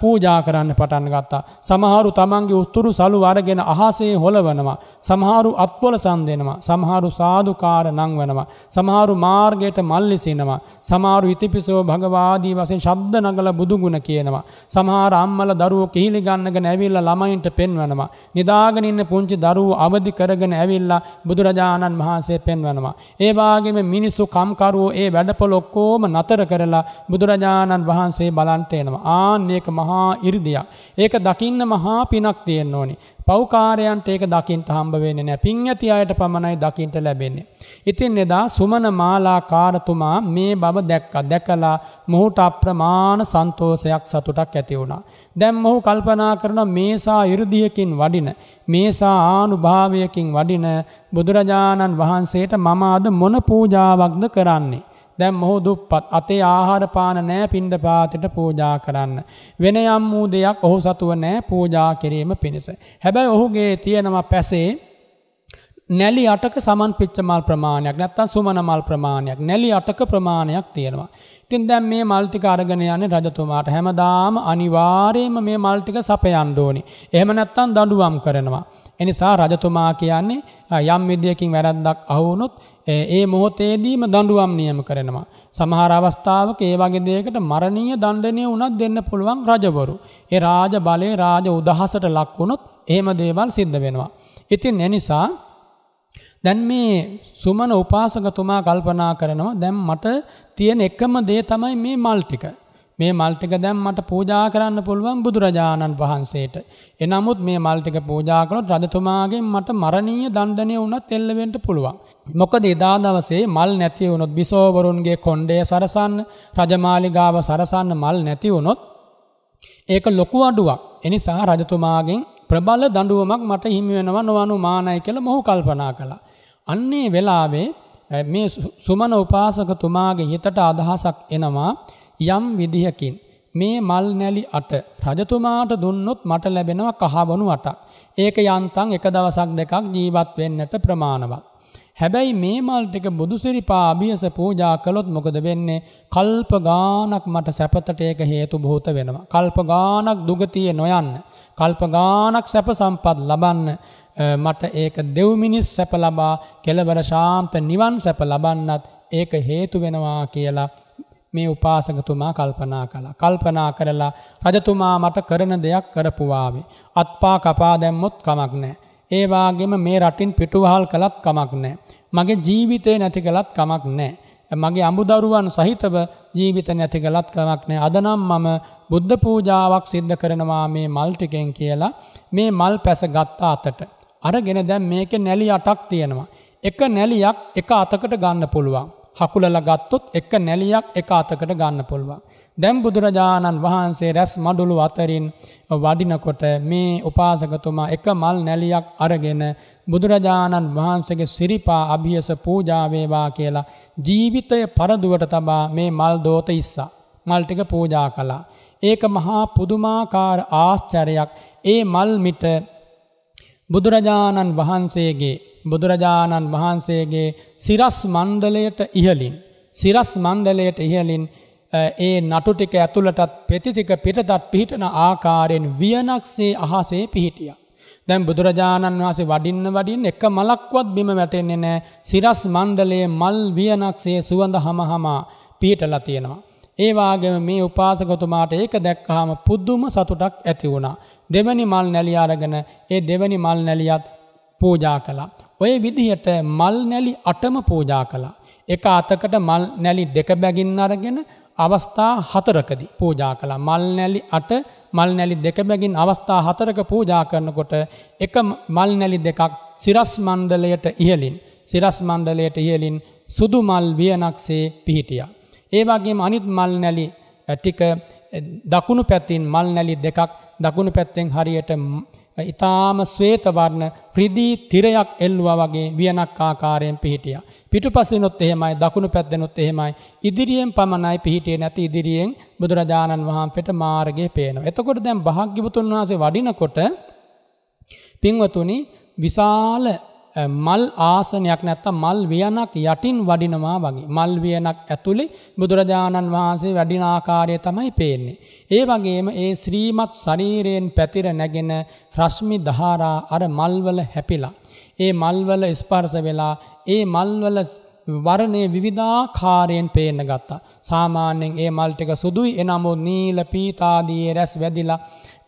පූජා කරන්න පටන් ගත්තා. සමහරු තමන්ගේ උත්තුරු සලු අරගෙන අහසේ හොලවනවා. සමහරු අත්වල සන්දෙනවා. සමහරු සාදුකාර නංවනවා. සමහරු මාර්ගයට මල්ලිසිනවා. සමහරු ඉතිපිසෝ භගවාදී වශයෙන් ශබ්ද නගල බුදුගුණ කියනවා. සමහර අම්මල දරුවෝ කිහිලි ගන්නගෙන ඇවිල්ලා ළමයින්ට පෙන්වනවා. නිදාගෙන ඉන්න පුංචි දරුවෝ අවදි කරගෙන ඇවිල්ලා බුදුරජාණන් වහන්සේ වහන්සේ පෙන්වනවා. ඒ වාගේම මිනිස්සු කම්කරුවෝ ඒ වැඩපොළ ඔක්කොම නතර කරලා බුදුරජාණන් වහන්සේ බලන්ට එනවා. ආන්නේක මහා 이르දියක්. ඒක දකින්න මහා පිනක් තියෙන්න ඕනි. පෞකාරයන්ට ඒක දකිින්ට හම්බ වෙන්නේ නෑ පිං ඇති අයට පමණයි දකිින්ට ලැබෙන්නේ. ඉතින් එදා සුමන මාලාකාරතුමා මේ බව දැක්ක දැකලා මොහුට අප්‍රමාණ සන්තෝසයක් සතුටක් ඇති වුණා. දැම් මොහු කල්පනා කරන මේසා ඉරුදියකින් වඩින. මේසා ආනුභාවයකින් වඩින බුදුරජාණන් වහන්සේට මම අද මොන පූජාවක්ද කරන්නේ. දැන් මොහු දුප්පත් අතේ ආහාර පාන නැහැ පින්ඳ පාතේට පූජා කරන්න. වෙන යම් වූ දෙයක් ඔහු සතුව නැහැ පූජා කිරීම පිණිස. හැබැයි ඔහුගේ තියෙනවා පැසේ නැලි අටක සමන් පිච්ච මල් ප්‍රමාණයක් නැත්තම් සුමන මල් ප්‍රමාණයක් නැලි අටක ප්‍රමාණයක් තියෙනවා. ඉතින් දැන් මේ මල් ටික අරගෙන යන්නේ රජතුමාට හැමදාම අනිවාර්යයෙන්ම මේ මල් ටික සපයන්න ඕනේ. එහෙම නැත්තම් දඬුවම් කරනවා. එනිසා රජතුමා කියන්නේ යම් විදියකින් වැරද්දක් අහුවුනොත් ඒ මොහොතේදීම දඬුවම් නියම කරනවා. සමහර අවස්ථාවක ඒ වගේ දෙයකට මරණීය දඬනය වුණත් දෙන්න පුළුවන් රජවරු. ඒ රාජ බලේ රාජ උදහසට ලක් වුණොත් එහෙම දේවල් සිද්ධ වෙනවා. ඉතින් එනිසා දැන් මේ සුමන උපාසකතුමා කල්පනා කරනවා දැන් මට තියෙන එකම දේ තමයි මේ මල් ටික. මේ මල් ටික දැන් මට පූජා කරන්න පුළුවන් බුදුරජාණන් වහන්සේට. එනමුත් මේ මල් ටික පූජා කළොත් රජතුමාගෙන් මට මරණීය දණ්ඩනය වුණත් එල්ල වෙන්න පුළුවන්. මොකද එදා දවසේ මල් නැති වුණොත් බිසෝවරුන්ගේ කොණ්ඩය සරසන්න, රජමාලිගාව සරසන්න මල් නැති වුණොත් ඒක ලොකු අඩුවක්. එනිසා රජතුමාගෙන් ප්‍රබල දඬුවමක් මට හිමි වෙනවා නොවනු මානයි කියලා මොහු කල්පනා කළා. අන්නේ වෙලාවේ මේ සුමන උපාසකතුමාගේ හිතට අදහසක් එනවා යම් විදිහකින් මේ මල් නැලි අට රජතුමාට දුන්නොත් මට ලැබෙනවා කහවණු අටක්. ඒක යන්තම් එක දවසක් දෙකක් ජීවත් වෙන්නට ප්‍රමාණවත්. හැබැයි මේ මල් ටික බුදුසිරිපා අභියස පූජා කළොත් මොකද වෙන්නේ? කල්ප ගාණක් මට සැපතට ඒක හේතු බොහෝත වෙනවා. කල්ප ගාණක් දුගතියේ නොයන්න. කල්ප ගාණක් සැප සම්පත් ලබන්න මට ඒක දෙව් මිනිස් සැප ලබා කෙලවර ශාන්ත නිවන් සැප ලබන්නත් ඒක හේතු වෙනවා කියලා මේ උපාසකතුමා කල්පනා කළා. කල්පනා කරලා රජතුමා මට කරන දෙයක් කරපුවාවේ. අත්පා කපා දැම්මොත් කමක් නෑ. ඒ වාගේම මේ රටින් පිටුවහල් කළත් කමක් නෑ. මගේ ජීවිතේ නැති කළත් කමක් නෑ. මගේ අමුදරුවන් සහිතව ජීවිත නැති කළත් කමක් නෑ. අද නම් මම බුද්ධ පූජාවක් සිද්ධ කරනවා මේ මල් ටිකෙන් කියලා මේ මල් පැස ගත්ත අතට. අරගෙන දැන් මේකේ නැලි අටක් තියෙනවා. එක නැලියක් එක අතකට ගන්න පුළුවන්. හකුලල ගත්තොත් එක නැලියක් එක අතකට ගන්න පුළුවන්. දැම් බුදුරජාණන් වහන්සේ රැස් මඩුළු අතරින් වඩිනකොට මේ උපාසකතුමා එක මල් නැලියක් අරගෙන බුදුරජාණන් වහන්සේගේ සිරිපා අභියස පූජාවේවා කියලා ජීවිතය පරදුවට තබා මේ මල් දෝත ඉස්සා. මල්ටික පූජා කලා. ඒක මහා පුදුමාකාර ආශ්චරයක් ඒ මල්මිට බුදුරජාණන් වහන්සේගේ බුදුරජාණන් වහන්සේගේ සිරස් මණ්ඩලයට ඉහලින්. සිරස් මණ්ඩලයට ඉහලින් ඒ නටු ටික ඇතුළටත් පෙතිතික පිටතත් පිහිටන ආකාරයෙන් වියනක්සේ අහසේ පිහිටිය. දැන් බුදුරජාණන් වහසේ වඩින්න වඩින් එක මලක්වත් බිම වැටෙන්නේ නෑ සිරස් මණ්ඩලයේ මල් වියනක්සේ සුවඳ හමහමා පිහිටලා තියෙනවා. ඒවාගේම මේ උපාසකතුමාට ඒක දැක්කහම පුද්දුම සතුටක් ඇති වුණා. දෙවැනි මල් නැලියාරගෙන ඒ දෙවැනි මල් නැලියත් පූජා කලා. ඔය විදිහට මල් නැලි අටම පූජා කළා. එක අතකට මල් නැලි දෙක බැගින් අරගෙන අවස්ථා හතරකදි පූජා කළා. මල් නැලි අට මල් නැලි දෙක බැගින් අවස්ථා හතරක පූජා කරනකොට එක මල් නැලි දෙකක් සිරස් මණ්ඩලයට ඉහලින් සිරස් මණ්ඩලයට ඉහලින් සුදු මල් වියනක්සේ පිහිටියා. ඒ වගේම අනිත් මල් නැලි ටික දකුණු පැත්තින් මල් නැලි දෙකක් දකුණු පැත්තෙන් හරියට ඉතාම ස්වේතවර්ණ ප්‍රිදී තිරයක් එල්ලුවා වගේ වියනක් ආකාරයෙන් පිහිටියා. පිටුපසිනුත් එහෙමයි දකුණු පැත්තෙනුත් එහෙමයි ඉදිරියෙන් පමණයි පිහිටියේ නැති ඉදිරියෙන් බුදුරජාණන් වහන්සේට මාර්ගය පේනවා. එතකොට දැන් භාග්‍යවතුන් වහන්සේ වඩිනකොට පින්වතුනි විශාල මල් ආසනයක් නැත්තම් මල් වියනක් යටින් වඩිනවා වගේ. මල් වියනක් ඇතුළේ බුදුරජාණන් වහන්සේ වැඩින ආකාරය තමයි පේන්නේ. ඒ වගේම ඒ ශ්‍රීමත් ශරීරයෙන් පැතිර නැගෙන රශ්මි දහරා අර මල්වල හැපිලා. ඒ මල්වල ස්පර්ශ වෙලා ඒ මල්වල වරණය විවිධාකාරයෙන් පේන්න ගත්තා. සාමාන්‍යයෙන් ඒ මල් ටික සුදුයි එනමුත් නීල පීතාදී රැස් වැදිලා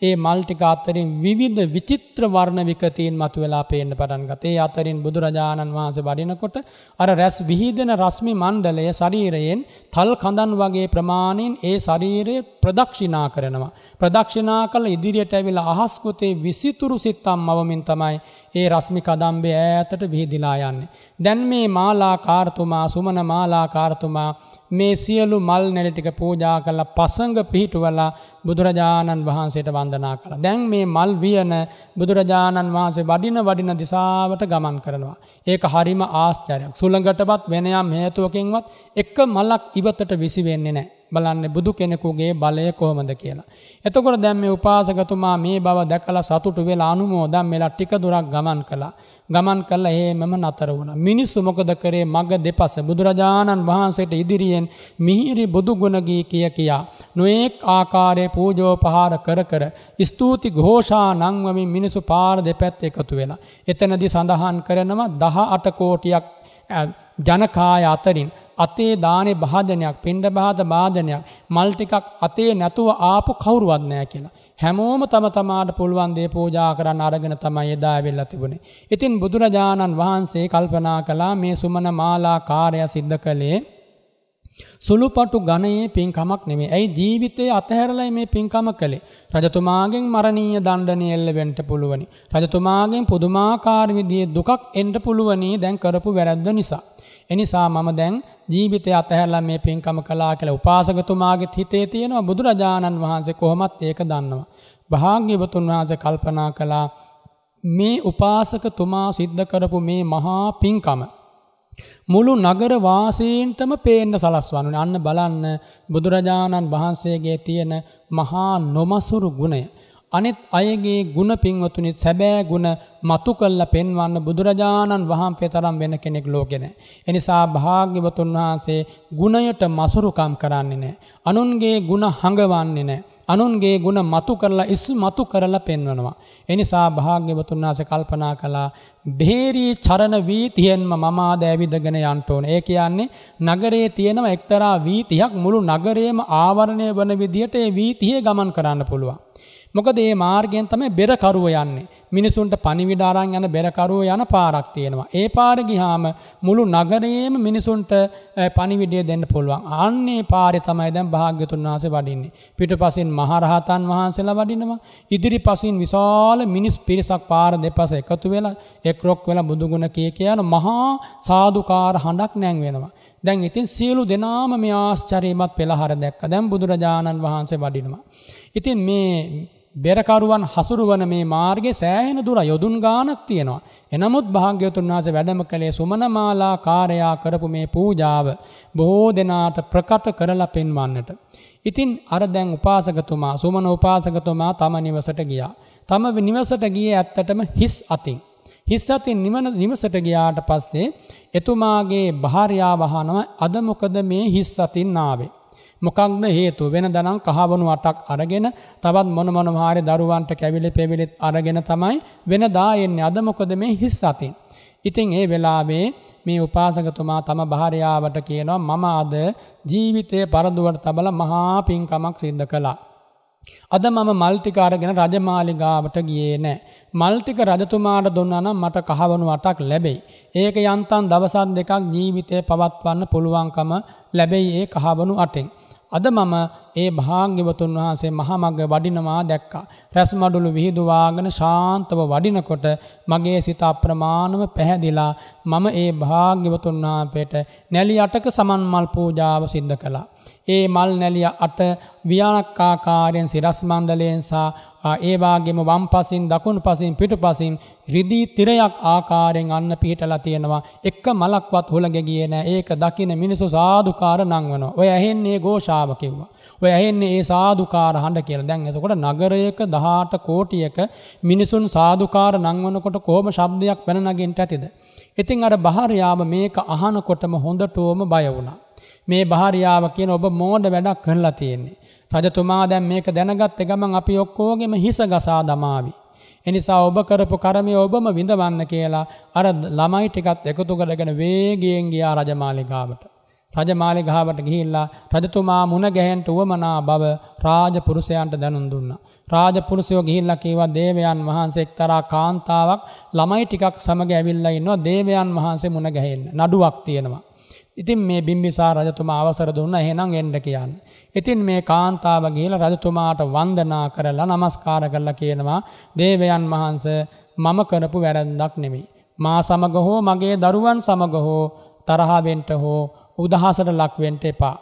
ඒ මල්ටික අතරින් විවිධ විචිත්‍ර වර්ණ විකතීන් මතු වෙලා පේන්න පටන් ගතේ අතරින් බුදුරජාණන් වහන්සේ වඩිනකොට අර රැස් විහිදෙන රශ්මි මණ්ඩලය ශරීරයෙන් තල් කඳන් වගේ ප්‍රමාණයෙන් ඒ ශරීරය ප්‍රදක්ෂිනා කරනවා. ප්‍රදක්ෂිනා කළ ඉදිරියට ඇවිලා අහස්කුතේ විසිතුරු සිත්තම් මවමින් තමයි ඒ රශ්මි කදම්බේ ඈතට විහිදිලා යන්නේ. දැන් මේ මාලාකාරතුමා සුමන මාලාකාරතුමා මේ සියලු මල් නැලටික පූජා කල්ලා පසඟ පිහිටුවලා බුදුරජාණන් වහන්සේට වන්දනා කළ. දැන් මේ මල් වියන බුදුරජාණන් වහන්සේ වඩින වඩින දිසාවට ගමන් කරනවා. ඒක හරිම ආස්චරයක් සුළඟටවත් වෙනයම් හේතුවකින්වත් එක මලක් ඉවතට විසිවෙන්නේ නෑ. බලන්න බුදු කෙනෙකුගේ බලය කොහොමද කියලා. එතකොට දැන් මේ උපාසකතුමා මේ බව දැකලා සතුටු වෙලා අනුමෝදන් මෙලා ටික දුරක් ගමන් කළා. ගමන් කළා එහෙමම නතර වුණා. මිනිස්සු මොකද කරේ මග දෙපස බුදුරජාණන් වහන්සේට ඉදිරියෙන් මිහිරි බුදු ගුණ ගී කිය කියා නොඑක් ආකාරයේ පූජෝපහාර කර කර ස්තුති ഘോഷා නංවමින් මිනිසු පාර දෙපැත්ත එකතු වෙලා. එතනදී සඳහන් කරනවා 18 කෝටියක් ජනකාය අතරින් අතේ දානේ බාධනයක් පින්ඩ බාධ බාධනයක් මල් ටිකක් අතේ නැතුව ආපු කවුරුවත් නැහැ කියලා. හැමෝම තම තමාට පුළුවන් දේ පූජා කරන්න අරගෙන තමයි එදා වෙලා තිබුණේ. ඉතින් බුදුරජාණන් වහන්සේ කල්පනා කළා මේ සුමන මාලා කාර්යය සිද්ධ කළේ සුළුපටු ගණයේ පින්කමක් නෙමේ. ඇයි ජීවිතයේ අතහැරලා මේ පින්කම කළේ? රජතුමාගෙන් මරණීය දඬණය එල්ලෙන්න පුළුවනි. රජතුමාගෙන් පුදුමාකාර විදිහේ දුකක් එන්න පුළුවනි දැන් කරපු වැරද්ද නිසා. එනිසා මම දැන් ජීවිතය අතහැරලා මේ පින්කම කළා කියලා උපාසකතුමාගේ හිතේ තියෙනවා බුදුරජාණන් වහන්සේ කොහොමත් ඒක දන්නවා. භාග්‍යවතුන් වහන්සේ කල්පනා කළා මේ උපාසකතුමා සිද්ධ කරපු මේ මහා පින්කම මුළු නගර වාසීන්ටම පේන්න සලස්වන්නේ අන්න බලන්න බුදුරජාණන් වහන්සේගේ තියෙන මහා නොමසුරු ගුණය අනෙත් අයගේ ಗುಣ පින්වතුනි සැබෑ ಗುಣ මතු කළ පෙන්වන්න බුදුරජාණන් වහන්සේ තරම් වෙන කෙනෙක් ලෝකේ නැහැ. එනිසා භාග්‍යවතුන් වහන්සේ ගුණයට මසුරුකම් කරන්නේ නැහැ. අනුන්ගේ ಗುಣ හඟවන්නේ නැහැ. අනුන්ගේ ಗುಣ මතු කරලා ඉස්මතු කරලා පෙන්වනවා. එනිසා භාග්‍යවතුන් වහන්සේ කල්පනා කළා බේරී චරණ වීතියෙන්ම මම ආද ඇවිදගෙන යන්න ඕන. ඒ කියන්නේ නගරයේ තියෙනවා එක්තරා වීතියක් මුළු නගරයේම ආවරණය වන විදියට ඒ වීතියේ ගමන් කරන්න පුළුවන්. මොකද මේ මාර්ගයෙන් තමයි බෙරකරුව යන්නේ. මිනිසුන්ට පණිවිඩ අරන් යන බෙරකරුව යන පාරක් තියෙනවා. ඒ පාර ගියාම මුළු නගරයේම මිනිසුන්ට පණිවිඩය දෙන්න පුළුවන්. අන්නේ පාරේ තමයි දැන් භාග්‍යතුන් වහන්සේ වඩින්නේ. පිටුපසින් මහරහතන් වහන්සේලා වඩිනවා. ඉදිරිපසින් විශාල මිනිස් පිරිසක් පාර දෙපස එකතු වෙලා එක්රොක් වෙලා බුදුගුණ කී කියන මහා සාදුකාර හඬක් නැන් වෙනවා. දැන් ඉතින් සියලු දෙනාම මේ ආශ්චර්යමත් පෙළහර දැක්ක. දැන් බුදුරජාණන් වහන්සේ වඩිනවා. ඉතින් මේ බෙරකරුවන් හසුරුවන මේ මාර්ගයේ සෑහෙන දුර යොදුන් ගානක් තියෙනවා. එනමුත් භාග්‍යවතුන් වහන්සේ වැඩම කළේ සුමනමාලා කාර්යයා කරපු මේ පූජාව බොහෝ දෙනාට ප්‍රකට කරලා පෙන්වන්නට. ඉතින් අර දැන් උපාසකතුමා සුමන උපාසකතුමා තම නිවසට ගියා. තම නිවසට ගියේ ඇත්තටම හිස් අතින්. හිස් අතින් නිවන නිවසට ගියාට පස්සේ එතුමාගේ භාර්යාව අහනවා අද මොකද මේ හිස් අතින් ආවේ? මොකක්ද හේතු වෙන දනම් කහවණු අටක් අරගෙන තවත් මොන මොන හරි දරුවන්ට කැවිලි පෙවිලිත් අරගෙන තමයි වෙන දායන්නේ අද මොකද මේ හිස් අතින්. ඉතින් ඒ වෙලාවේ මේ උපාසකතුමා තම භාර්යාවට කියනවා මම අද ජීවිතයේ පරදුවට තබල මහා පිංකමක් සිද්ධ කළා. අද මම මල් ටික අරගෙන රජමාලිගාවට ගියේ නෑ. මල් ටික රජතුමාට දුන්නා නම් මට කහවණු අටක් ලැබෙයි. ඒක යන්තම් දවසක් දෙකක් ජීවිතේ පවත්වන්න පුළුවන්කම ලැබෙයි ඒ කහවණු අටෙන්. අද මම ඒ භාග්‍යවතුන් වහන්සේ මහමග වඩිනවා දැක්කා. රැස්මඩුළු විහිදුවාගෙන ශාන්තව වඩිනකොට මගේ සිත අප්‍රමාණව පැහැදිලා මම ඒ භාග්‍යවතුන් වහන්සේට නැලි අටක සමන් මල් පූජාව සිද්ධ කළා. ඒ මල් නැලිය අට ව්‍යානක්කාකාරයෙන් සිරස් මණ්ඩලයෙන් සහ ඒ වාගේම වම් පසින් දකුණු පසින් පිටුපසින් රිදී තිරයක් ආකාරයෙන් අන්න පිහිටලා තියෙනවා. එක මලක්වත් හොළඟ ගියේ නැහැ. ඒක දකින මිනිසු සාදුකාර නංවනවා. ඔය ඇහෙන්නේ ഘോഷාව කිව්වා. ඔය ඇහෙන්නේ ඒ සාදුකාර හඬ කියලා. දැන් එතකොට නගරයක 18 කෝටියක මිනිසුන් සාදුකාර නංවනකොට කොහොම ශබ්දයක් පැන නගින්නට ඇතිද? ඉතින් අර බහර්යාව මේක අහනකොටම හොඳටම බය වුණා. මේ භාරියාව කියන ඔබ මෝඩ වැඩක් කරලා තියෙන්නේ. රජතුමා දැන් මේක දැනගත්ත ගමන් අපි ඔක්කොගෙම හිස ගසා දමාවි. එනිසා ඔබ කරපු කරමය ඔබම විඳවන්න කියලා අර ළමයි ටිකත් එකතු කරගෙන වේගයෙන් ගියා රජමාලිගාවට. රජමාලිගාවට ගිහිල්ලා රජතුමා මුණ ගැහෙන්න උවමනා බව රාජපුරුෂයන්ට දැනුම් දුන්නා. රාජපුරුෂයෝ ගිහිල්ලා කීවා දේවයන් වහන්සේ එක්තරා කාන්තාවක් ළමයි ටිකක් සමග ඇවිල්ලා ඉන්නවා දේවයන් වහන්සේ මුණ ගැහෙන්න. නඩුවක් තියෙනවා. ඉතින් මේ බිම්බිසා රජතුමා අවසර දුන්න එහෙනම් එන්න කියන්න. ඉතින් මේ කාන්තාව ගිහිලා රජතුමාට වන්දනා කරලා নমස්කාර කරලා කියනවා දේවයන් වහන්ස මම කරපු වැරැද්දක් නෙමෙයි. මා සමග හෝ මගේ දරුවන් සමග හෝ තරහ වෙන්න හෝ උදහසට ලක් වෙන්න එපා.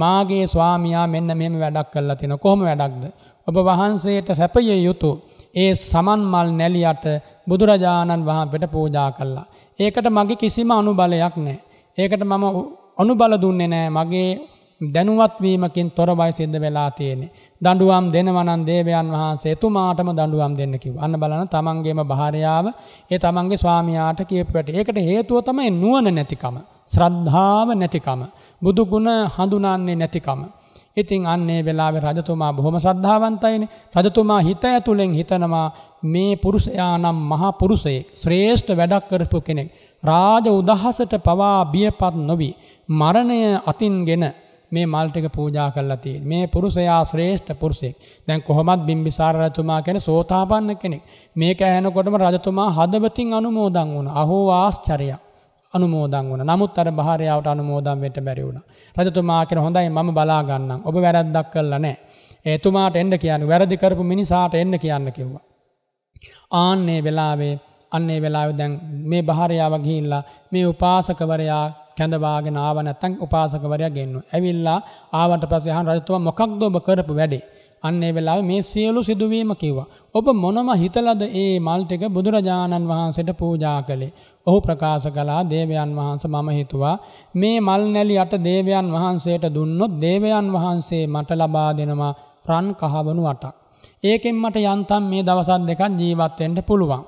මාගේ ස්වාමියා මෙන්න මෙහෙම වැඩක් කළා තිනු කොහොම වැඩක්ද? ඔබ වහන්සේට සැපය යුතු ඒ සමන් මල් නැලියට බුදුරජාණන් වහන්සේට පූජා කළා. ඒකට මගේ කිසිම අනුබලයක් නැහැ. ඒකට මම අනුබල දුන්නේ නෑ මගේ දැනුවත්වීමකින් තොරබයි සිද්ධ වෙලා තියෙන්නේ. දඩුවම් දෙනවනන් දේවයන් වහන්සේ එතුමාටම දඩුවම් දෙන්න කිව්. අන්න බලන තමන්ගේම භාරයාව ඒ තමන්ගේ ස්වාමයාට කියපට ඒකට හේතුව තමයි නුවන නැතිකම. ශ්‍රද්ධාව නැතිකම. බුදුගුණ හඳුනන්නේ නැතිකම. ඉතින් අන්නේ වෙලාවේ රජතුමා බොහොම සද්ධාවන්තයිනේ. රජතුමා හිත ඇතුලෙන් හිතනවා මේ පුරුෂයා නම් මහා පුරුෂයෙක් ශ්‍රේෂ්ඨ වැඩක් කරපු කෙනෙක්. රාජ උදහසට පවා බියපත් නොවී මරණය අතින්ගෙන මේ මල් ටික පූජා කරලා තියෙන්නේ. මේ පුරුෂයා ශ්‍රේෂ්ඨ පුරුෂයෙක්. දැන් කොහොමත් බිම්බිසාර රජතුමා කියන්නේ සෝතාපන්න කෙනෙක්. මේක ඇහෙනකොටම රජතුමා හදවතින් අනුමෝදන් වුණා. අහෝ ආශ්චර්යය. අනුමෝදන් වුණා. නමුත් අර භාර්යාවට අනුමෝදන් වෙන්න බැරි වුණා. රජතුමා කියන හොඳයි මම බලා ගන්නම්. ඔබ වැරද්දක් කළා නෑ. එතුමාට එන්න කියන්නේ වැරදි කරපු මිනිසාට එන්න කියන්න කිව්වා. ආන්නේ වෙලාවේ අන්නේ වෙලාව දැන් මේ භාරයාව ගිහිල්ලා මේ උපාසකවරයා කැඳවාගෙන ආව නැත්නම් උපාසකවරයා ගෙන්නු. ඇවිල්ලා ආවට පස්සේ අහන රජතුමා මොකක්ද ඔබ කරපු වැඩේ? අන්නේ වෙලාවේ මේ සියලු සිදුවීම කිව්වා. ඔබ මොනම හිතලද ඒ මල් ටික බුදුරජාණන් වහන්සේට පූජා කළේ? ඔහු ප්‍රකාශ කළා දේවයන් වහන්සේ මම හිතුවා මේ මල් නැලි යට දේවයන් වහන්සේට දුන්නොත් දේවයන් වහන්සේ මට ලබා දෙනවා රන් කහවණු අටක්. ඒකෙන් මට යන්තම් මේ දවස් දෙකක් ජීවත් වෙන්න පුළුවන්.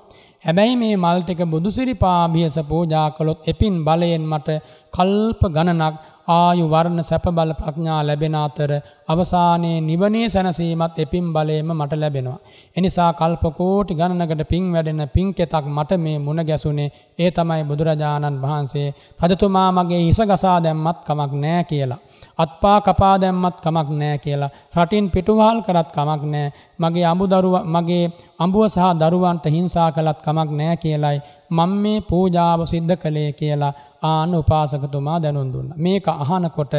හැබැයි මේ මල් ටික බුදුසිරිපා බියස පූජා කළොත් එපින් බලයෙන් මට කල්ප ගණනක් ආයු වර්ණ සැප බල ප්‍රඥා ලැබෙන අතර අවසානයේ නිවනේ සැනසීමත් එපින් බලයෙන්ම මට ලැබෙනවා. එනිසා කල්ප කෝටි ගණනකට පිං වැඩෙන පිංකෙතක් මට මේ මුණ ගැසුනේ ඒ තමයි බුදුරජාණන් වහන්සේ රජතුමා මගේ හිස ගසා දැම්මත් කමක් නෑ කියලා. අත්පා කපා දැම්මත් කමක් නෑ කියලා. රටින් පිටුවහල් කරත් කමක් නෑ. මගේ අඹු දරුවා මගේ අඹුව සහ දරුවන්ට හිංසා කළත් කමක් නෑ කියලයි මම මේ පූජාව සිද්ධ කළේ කියලා ආන උපාසකතුමා දැනුම් දුන්නා. මේක අහනකොට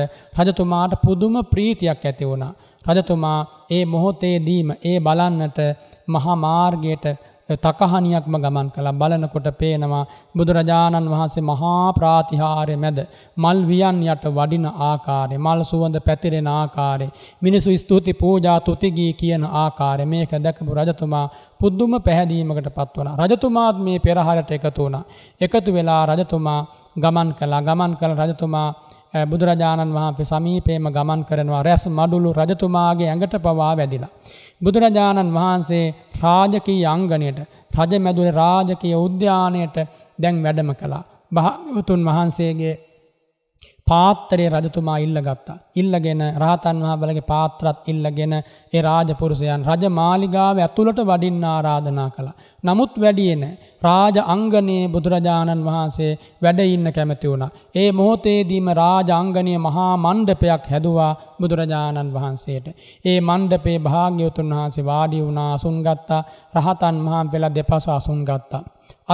රජතුමාට පුදුම ප්‍රීතියක් ඇති වුණා. රජතුමා ඒ මොහොතේදීම ඒ බලන්නට මහා මාර්ගයට තකහනියක්ම ගමන් කළ බලනකොට පේනවා බුදුරජාණන් වහන්සේ මහා ප්‍රාතිහාරය මැද මල් වියන් යට වඩින ආකාරය මල් සුවඳ පැතිරෙන ආකාරය මිනිසු ස්තුති පූජා තුතිගී කියන ආකාරය මේක දැකපු රජතුමා පුද්දුම පැහැදීමකට පත්වන රජතුමාත් මේ පෙරහරට එකතු වුණා එකතු වෙලා රජතුමා ගමන් කළා ගමන් කළ රජතුමා බුදුරජාණන් වහන්සේ සමීපේම ගමන් කරනවා රැස් මඩුළු රජතුමාගේ ඇඟට පවා වැදිලා. බුදුරජාණන් වහන්සේ රාජකීය අංගණයට රජමැදුරේ රාජකීය උද්‍යානයට දැන් වැඩම කළා. භාග්‍යවතුන් වහන්සේගේ පාත්තරය රජතුමා ඉල්ලගත්තා. ඉල්ලගෙන රාතන් වහා බලගේ පාත්‍රත් ඉල්ලගෙන ඒ රාජපුරුෂයන් රජ මාලිගාව ඇතුළට වඩින්න ආරාධනා කළා. නමුත් වැඩියෙන රාජ අංගනයේ බුදුරජාණන් වහන්සේ වැඩඉන්න කැමති වුණා. ඒ මොහොතේදීම රාජ අංගනය මහා මණ්ඩපයක් හැදවා බුදුරජාණන් වහන්සේට. ඒ මණ්ඩපේ භාග්‍යවතුන් වහන්සේ වාඩි වුණා අසුන්ගත්තා රහතන් මහා පෙළ දෙපස අසුන්ගත්තා.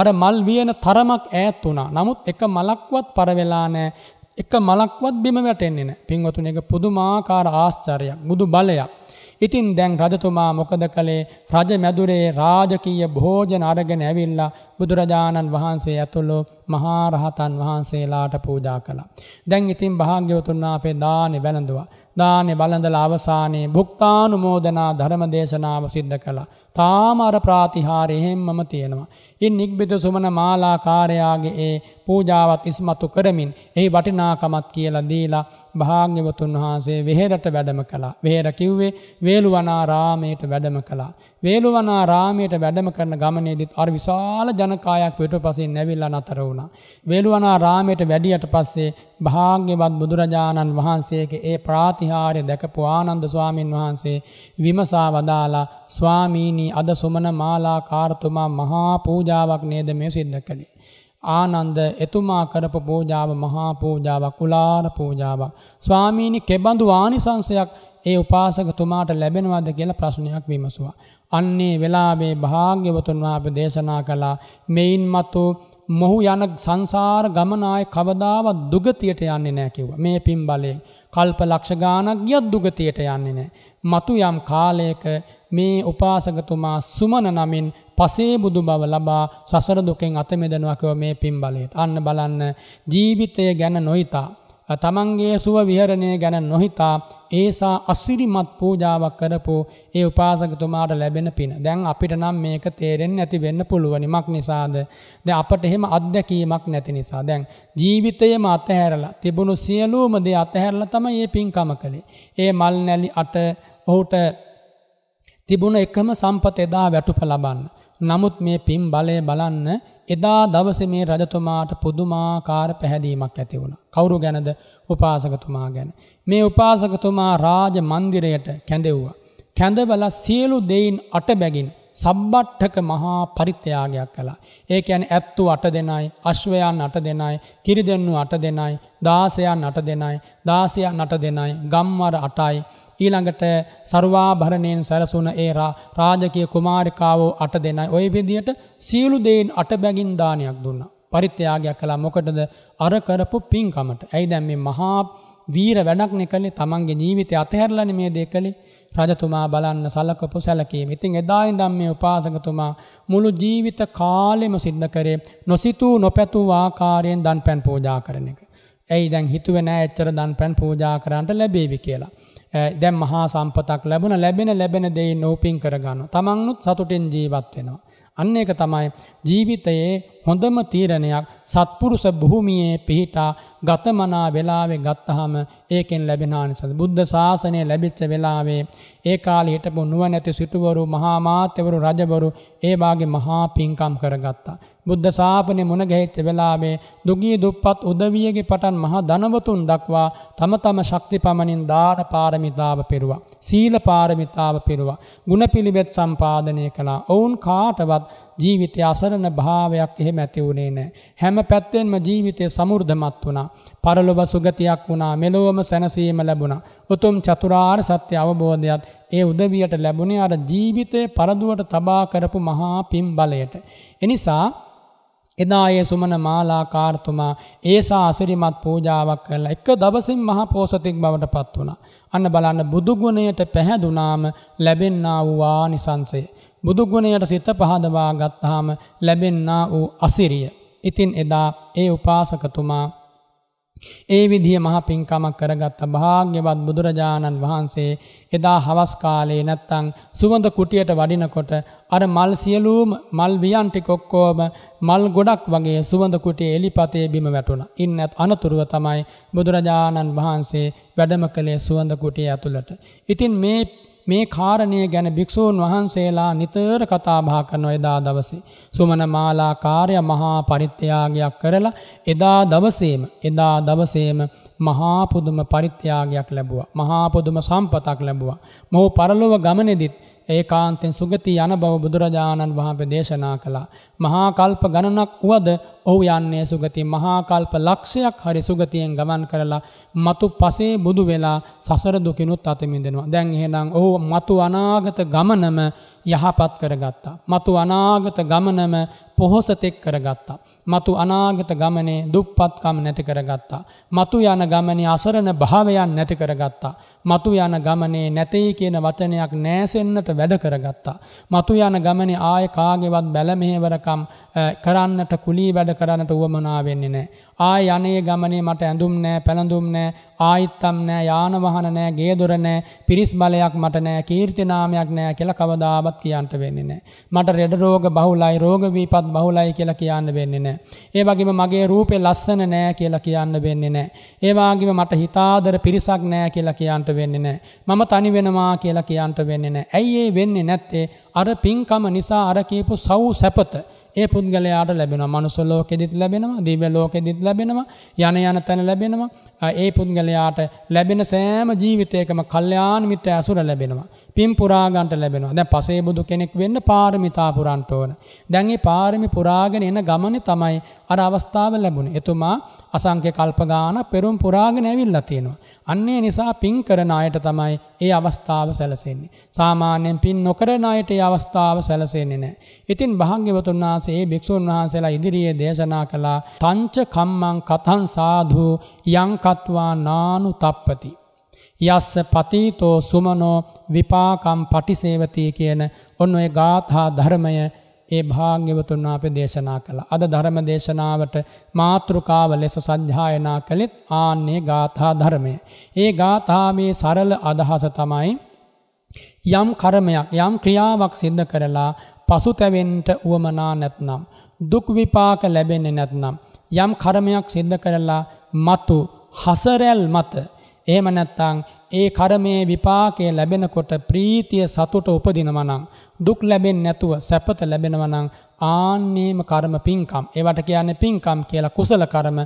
අර මල් වියන තරමක් ඈත් වුණා. නමුත් එක මලක්වත් පරවෙලා නෑ. එක මලක්වත් බිම වැටෙන්නේ නැහැ. පින්වතුනි එක පුදුමාකාර ආශ්චර්යයක්, බුදු බලයක්. ඉතින් දැන් රජතුමා මොකද කළේ? රජ මැදුරේ රාජකීය භෝජන අරගෙන ඇවිල්ලා බුදුරජාණන් වහන්සේ ඇතුළු මහා රහතන් වහන්සේලාට පූජා කළා. දැන් ඉතින් භාග්‍යවතුන් අපේ දානේ වැළඳුවා. දානේ වළඳලා අවසානයේ භුක්තානුමෝදනා ධර්ම දේශනාව සිද්ධ කළා. තාම අර ප්‍රාතිහාරයෙන් මම තියෙනවා. ඉන් නික්බිත සුමන මාලාකාරයාගේ ඒ පූජාවත් ඉස්මතු කරමින් එහි වටිනාකමත් කියලා දීලා භාග්‍යවතුන් වහන්සේ වෙහෙරට වැඩම කළා. වෙහෙර කිව්වේ වේළුවනාරාමයට වැඩම කළා. වේළුවනාරාමයට වැඩම කරන ගමනේදීත් අර විශාල ජනකායක් පිටුපසින් නැවිලා නතර වුණා. වේළුවනාරාමයට වැඩියට පස්සේ භාග්‍යවත් බුදුරජාණන් වහන්සේගේ ඒ ප්‍රාතිහාර්ය දැකපු ආනන්ද ස්වාමින් වහන්සේ විමසා වදාලා ස්වාමීනි අද සුමන මාලා කාර්තුමා මහා පූජාවක් නේද මේ සිද්ධ කළේ. ආනන්ද එතුමා කරපු පූජාව මහා පූජාවක් උලාර පූජාවක් ස්වාමීනි කෙබඳු ආනිසංශයක් ඒ උපාසකතුමාට ලැබෙනවද කියලා ප්‍රශ්නයක් විමසුවා අන්නේ වෙලාවේ භාග්‍යවතුන් වහන්සේ දේශනා කළා මෙයින් මතු මොහු යන සංසාර ගමනාය කවදාවත් දුගතියට යන්නේ නැහැ කිව්වා. මේ පින් බලයෙන් කල්ප ලක්ෂ ගාණක් ගියත් දුගතියට යන්නේ නැහැ. මතු යම් කාලයක මේ උපාසකතුමා සුමන නමින් පසේ බුදු බව ලබා සසර දුකෙන් අත මෙදනවකව මේ පින් බලයට. අන්න බලන්න ජීවිතය ගැන නොහිතා. තමන්ගේ සුව විහරණය ගැන නොහිතා ඒසා අස්සිරිමත් පූජාවක් කරපු ඒ උපාසකතුමාට ලැබෙන පින. දැන් අපිට නම් මේක තේරෙන්නේ නැති වෙන්න පුළුවනි. මක් නිසාද? දැන් අපට එහෙම අත්දැකීමක් නැති නිසා. දැන් ජීවිතයම අතහැරලා තිබුණු සියලුම දේ අතහැරලා තමයි මේ පින්කම කළේ. ඒ මල් නැලි අට ඔහුට තිබුණ එකම සම්පත එදා වැටුප ලබන්න. නමුත් මේ පින් බලය බලන්න එදා දවස මේ රජතුමාට පුදුමාකාර පැහැදීමක් ඇති වුණ. කවුරු ගැනද උපාසකතුමා ගැන. මේ උපාසකතුමා රාජ මන්දිරයට කැඳෙව්වා. කැඳවල සියලු දෙයින් අටබැගින් සබ්බට්ටක මහා පරිත්‍යයාගයක් කලා. ඒ ඇන ඇත්තු අට දෙනයි අශ්වයන් අට දෙනයි කිරි දෙන්නු අට දෙනයි දාසයන් අට දෙනයි දාසයන් අට දෙනයි ගම්වර අටයි ඊළඟට සර්වාභරණයෙන් සැරසුන ඒ රාජකය කුමාරිකාවෝ අට දෙනයි ඔය විදියට සියලු දෙයින් අට බැගින් දානයක් දුන්න. පරිත්‍යයාගයක් කලා මොකටද අර කරපු පින්කමට. ඇයි දැම් මේ මහා වීර වැඩක්නෙ කලේ තමන්ගේ ජීවිතය අතහැරලන මේ දෙ කළේ රජතුමා බලන්න සලකපු සැලකීම. ඉතින් එදායින් දම් මේ උපාසකතුමා මුළු ජීවිත කාලෙම සිද්ධ කරේ නොසිතූ නොපැතු ආකාරයෙන් දන් පැන් පෝජා කරන එක. ඇයි දැන් හිතුව නෑ එච්චර දන් පැන් පූජා කරන්නට ලැබේවි කියලා. දැම් මහා සම්පතක් ලැබුණ ලැබෙන ලැබෙන දෙයි නෝපින් කරගන්න. තමන්නුත් සතුටෙන් ජීවත් වෙනවා. අන්න එක තමයි ජීවිතයේ හොඳම තීරණයක් සත්පුරුෂ භූමියේ පිහිටා ගතමනා වෙලාවේ ගත්තාම ඒකෙන් ලැබෙන ආනිසංස බුද්ධ ශාසනය ලැබිච්ච වෙලාවේ ඒ කාලේ හිටපු නුවණැති සිටුවරු මහා මාත්‍යවරු රජවරු ඒ වාගේ මහා පිංකම් කරගත්තා බුද්ධ ශාපනේ මුණ ගැහිච්ච වෙලාවේ දුගී දුප්පත් උදවියගේ පටන් මහා ධනවතුන් දක්වා තම තම ශක්තිපමණින් දාන පාරමිතාව පෙරුවා සීල පාරමිතාව පෙරුවා ගුණපිලිවෙත් සම්පාදනය කළා ඔවුන් කාටවත් ජීවිතය අසරණ භාවයක් එහෙම ඇති වුණේ නැහැ. හැම පැත්තෙන්ම ජීවිතය සමෘද්ධමත් වුණා. පරලොව සුගතියක් වුණා. මෙලොවම සැනසීම ලැබුණා. උතුම් චතුරාර්ය සත්‍ය අවබෝධයත් ඒ උදවියට ලැබුණේ අර ජීවිතේ පරදුවට තබා කරපු මහා පින් බලයට. එනිසා එදා ඒ සුමන මාලාකාර්තුමා ඒසා අසිරිමත් පූජාවක් කරලා එක දවසින් මහා පෝසතෙක් බවට පත් වුණා. අන්න බලන්න බුදු ගුණයට පැහැදුනාම ලැබෙන්නා වූ ආනිසංසය. බුදුගුණයට සිත පහදවා ගත්තාම ලැබෙන්නා වූ අසිරිය. ඉතින් එදා ඒ උපාසකතුමා ඒ විදිහ මහ පින්කමක් කරගත්ත භාග්‍යවත් බුදුරජාණන් වහන්සේ එදා හවස් කාලේ නැත්තං සුවඳ කුටියට වඩිනකොට අර මල් සියලූම මල් වියන් ටික ඔක්කොම මල් ගොඩක් වගේ සුවඳ කුටියේ එලිපතේ බිම වැටුණා. ඉන්නත් අනතුරුව තමයි බුදුරජාණන් වහන්සේ වැඩම කළේ සුවඳ කුටිය ඇතුළට. ඉතින් මේ මේ කාරණය ගැන භික්ෂූන් වහන්සේලා නිතර කතා බහ කරනවා එදා දවසේ. සුමන මාලා කාර්ය මහා පරිත්‍යාගයක් කරලා එදා දවසේම එදා දවසේම මහා පුදුම පරිත්‍යාගයක් ලැබුවා. මහා පුදුම සම්පතක් ලැබුවා. මොහු පරලොව ගමනේදීත් ඒ කාන්තෙන් සුගති යන බව බුදුරජාණන් වහන්සේ දේශනා කළා. මහා කල්ප ගණනක් වුවද ඔහු යන්නේ සුගති මහා කල්ප ලක්ෂයක් හරි සුගතියෙන් ගමන් කරලා මතු පසේ බුදු වෙලා සසර දුකිනුත් අත මිදෙනවා. දැන් එහෙනම් ඔහු මතු අනාගත ගමනම යහපත් කරගත්තා. මතු අනාගත ගමනම පොහොසතෙක් කරගත්තා. මතු අනාගත ගමනේ දුප්පත්කම් නැති කරගත්තා. මතු යන ගමනේ අසරණ භාවයන් නැති කරගත්තා. මතු යන ගමනේ නැතෙයි කියන වචනයක් නෑසෙන්නට වැඩ කරගත්තා. මතු යන ගමනේ ආය කාගෙවත් බැලමෙහෙවරකම් කරන්නට කුලී වැඩ කරන්නට වුවමනා වෙන්නේ නෑ. ආය යනේ ගමනේ මට ඇඳුම් නෑ පැළඳුම් නෑ ආයිත්තම් නෑ යානවහන නෑ ගේදොර නෑ පිරිස් බලයක් මට නෑ කීර්තිනාමයක් නෑ කියලා කවදාවත් කියන්ට වෙන්නේ නෑ. මට රෙඩ රෝග බහුලයි රෝග වීපත් සම්පත් බහුලයි කියලා කියන්න වෙන්නේ නැහැ. ඒ වගේම මගේ රූපේ ලස්සන නෑ කියලා කියන්න වෙන්නේ නැහැ. ඒ වගේම මට හිතාදර පිරිසක් නෑ කියලා කියන්න වෙන්නේ නැහැ. මම තනි වෙනවා කියලා කියන්න වෙන්නේ නැහැ. ඇයි ඒ වෙන්නේ නැත්තේ? අර පින්කම නිසා අර කියපු සව් සැපත ඒ පුද්ගලයාට ලැබෙනවා මනුස්ස ලෝකෙදිත් ලැබෙනවා දිව්‍ය ලෝකෙදිත් ලැබෙනවා යන යන තැන ලැබෙනවා ඒ පුද්ගලයාට ලැබෙන සෑම ජීවිතයකම කල්යාණ මිත්‍ර ඇසුර ලැබෙනවා පින් පුරාගන්ට ලැබෙනවා. දැන් පසේබුදු කෙනෙක් වෙන්න පාරමිතා පුරන්ට ඕන. දැන් ඒ පාරමි පුරාගෙන එන ගමනේ තමයි අර අවස්ථාව ලැබුණේ. එතුමා අසංඛ්‍ය කල්ප ගාන පෙරම් පුරාගෙන ඇවිල්ලා තියෙනවා. අන්න ඒ නිසා පින් කරන අයට තමයි ඒ අවස්ථාව සැලසෙන්නේ. සාමාන්‍යයෙන් පින් නොකරන අයට ඒ අවස්ථාව සැලසෙන්නේ නැහැ. ඉතින් භාග්‍යවතුන් වහන්සේ මේ භික්ෂුන් වහන්සේලා ඉදිරියේ දේශනා කළා තංච කම්මං කතං සාධු යං කତ୍වා නානු තප්පති යස්ස පතීතෝ සුමනෝ විපාකම් පටිසේවතී කියන ඔන්න ඔය ගාථා ධර්මය ඒ භාග්‍යවතුන් අපේ දේශනා කළා. අද ධර්ම දේශනාවට මාතෘකාව ලෙස සජ්ජායනා කළෙත් ආන්නේ ගාථා ධර්මය. ඒ ගාථාවේ සරල අදහස තමයි යම් කර්මයක් යම් ක්‍රියාවක් සිද්ධ කරලා පසුතැවෙන්න උවමනා නැත්නම් දුක් විපාක ලැබෙන්නේ නැත්නම් යම් කර්මයක් සිද්ධ කරලා මතු හසරැල් මත එහෙම නැත්නම් ඒ කර්මයේ විපාකය ලැබෙනකොට ප්‍රීතිය සතුට උපදිනවා නම් දුක් ලැබෙන්නේ නැතුව සැපත ලැබෙනවා නම් ආන්නේම කර්ම පින්කම් ඒවට කියන්නේ පින්කම් කියලා කුසල කර්ම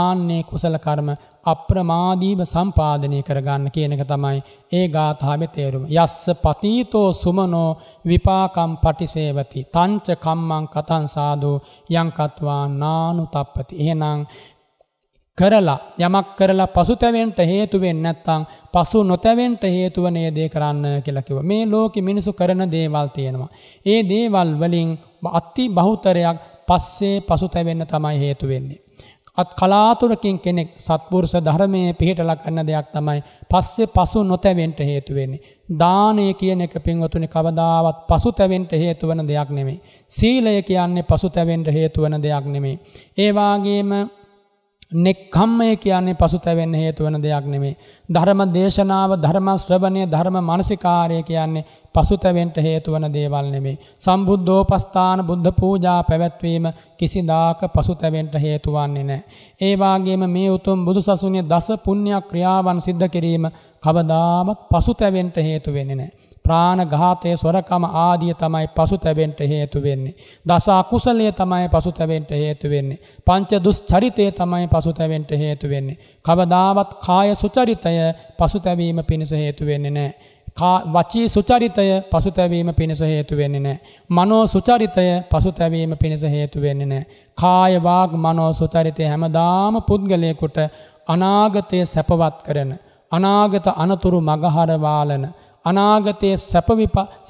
ආන්නේ කුසල කර්ම අප්‍රමාදීව සම්පාදනය කරගන්න කියන එක තමයි ඒ ගාථාවේ තේරුම යස්ස පතීතෝ සුමනෝ විපාකම් පටිසේවති තංච කම්මං කතං සාදෝ යං කତ୍වා නානුතප්පති එහෙනම් කරලා යමක් කරලා පසුතැවෙන්ට හේතුවෙන් නැත්තං පසු නොතැවෙන්ට හේතුවනේ දේ කරන්න කෙලකිව. මේ ලෝක මිනිසු කරන දේවල් තියෙනවා. ඒ දේවල් වලින් අත්ති බහුතරයක් පස්සේ පසු තැවෙන්න තමයි හේතුවෙන්නේ. අත් කලාතුරකින් කෙනෙක් සත්පුරුෂ ධර්මය පිහිටල කරන්න දෙයක් තමයි පස්සේ පසු නොතැවෙන්ට හේතුවෙන්නේ. දානය කියන එක පින්වතුනි කවදාවත් පසු තැවෙන්ට හේතුවන දෙයක් නෙමේ. සීලය කියන්නේ පසු තැවෙන්ට හේතුවන දෙයක් නෙමේ. ඒවාගේම නෙක්ඛම්මය කියන්නේ පසුතැවෙන්න හේතු වෙන දෙයක් නෙමෙයි. ධර්ම දේශනාව, ධර්ම ශ්‍රවණය, ධර්ම මානසිකාර්ය කියන්නේ පසුතැවෙන්න හේතු වෙන දේවල් නෙමෙයි. සම්බුද්ධෝපස්ථාන බුද්ධ පූජා පැවැත්වීම කිසිදාක පසුතැවෙන්න හේතු වන්නේ නැහැ. ඒ වාගේම මේ උතුම් බුදුසසුනේ දස පුණ්‍ය ක්‍රියාවන් සිද්ධ කිරීම කවදාවත් පසුතැවෙන්න හේතු වෙන්නේ නැහැ. ප්‍රාණඝාතය, සොරකම ආදිය තමයි පසුතැවෙන්න හේතු වෙන්නේ. දස අකුසලයේ තමයි පසුතැවෙන්න හේතු වෙන්නේ. පංච දුස්චරිතය තමයි පසුතැවෙන්න හේතු වෙන්නේ. කවදාවත් කාය සුචරිතය පසුතැවීම පිණිස හේතු වෙන්නේ නැහැ. වචී සුචරිතය පසුතැවීම පිණිස හේතු වෙන්නේ නැහැ. මනෝ සුචරිතය පසුතැවීම පිණිස හේතු වෙන්නේ නැහැ. කාය වාග් මනෝ සුචරිතය හැමදාම පුද්ගලයෙකුට අනාගතය සැපවත් කරන අනාගත අනතුරු මගහරවාලන අනාගතයේ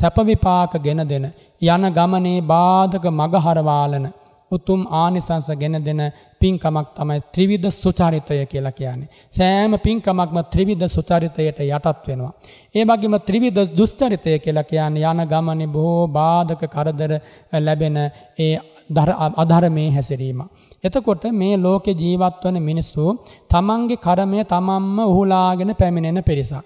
සැපවිපාක ගෙන දෙන යන ගමනේ බාධක මගහරවාලන උතුම් ආනිසංස ගෙන දෙන පින්කමක් තමයි ත්‍රිවිධ සුචරිතය කියලා කියන්නේ. සෑම පින්කමක්ම ත්‍රිවිධ සුචරිතයට යටත් වෙනවා. ඒ වගේම ත්‍රිවිධ දුස්චරිතය කියලා කියන්නේ යන ගමනේ බොහෝ බාධක කරදර ලැබෙන ඒ අධර්මයේ හැසිරීම. එතකොට මේ ලෝකේ ජීවත් වන මිනිස්සු තමන්ගේ කර්මය තමන්ම උහුලාගෙන පැමිණෙන පිරිසක්.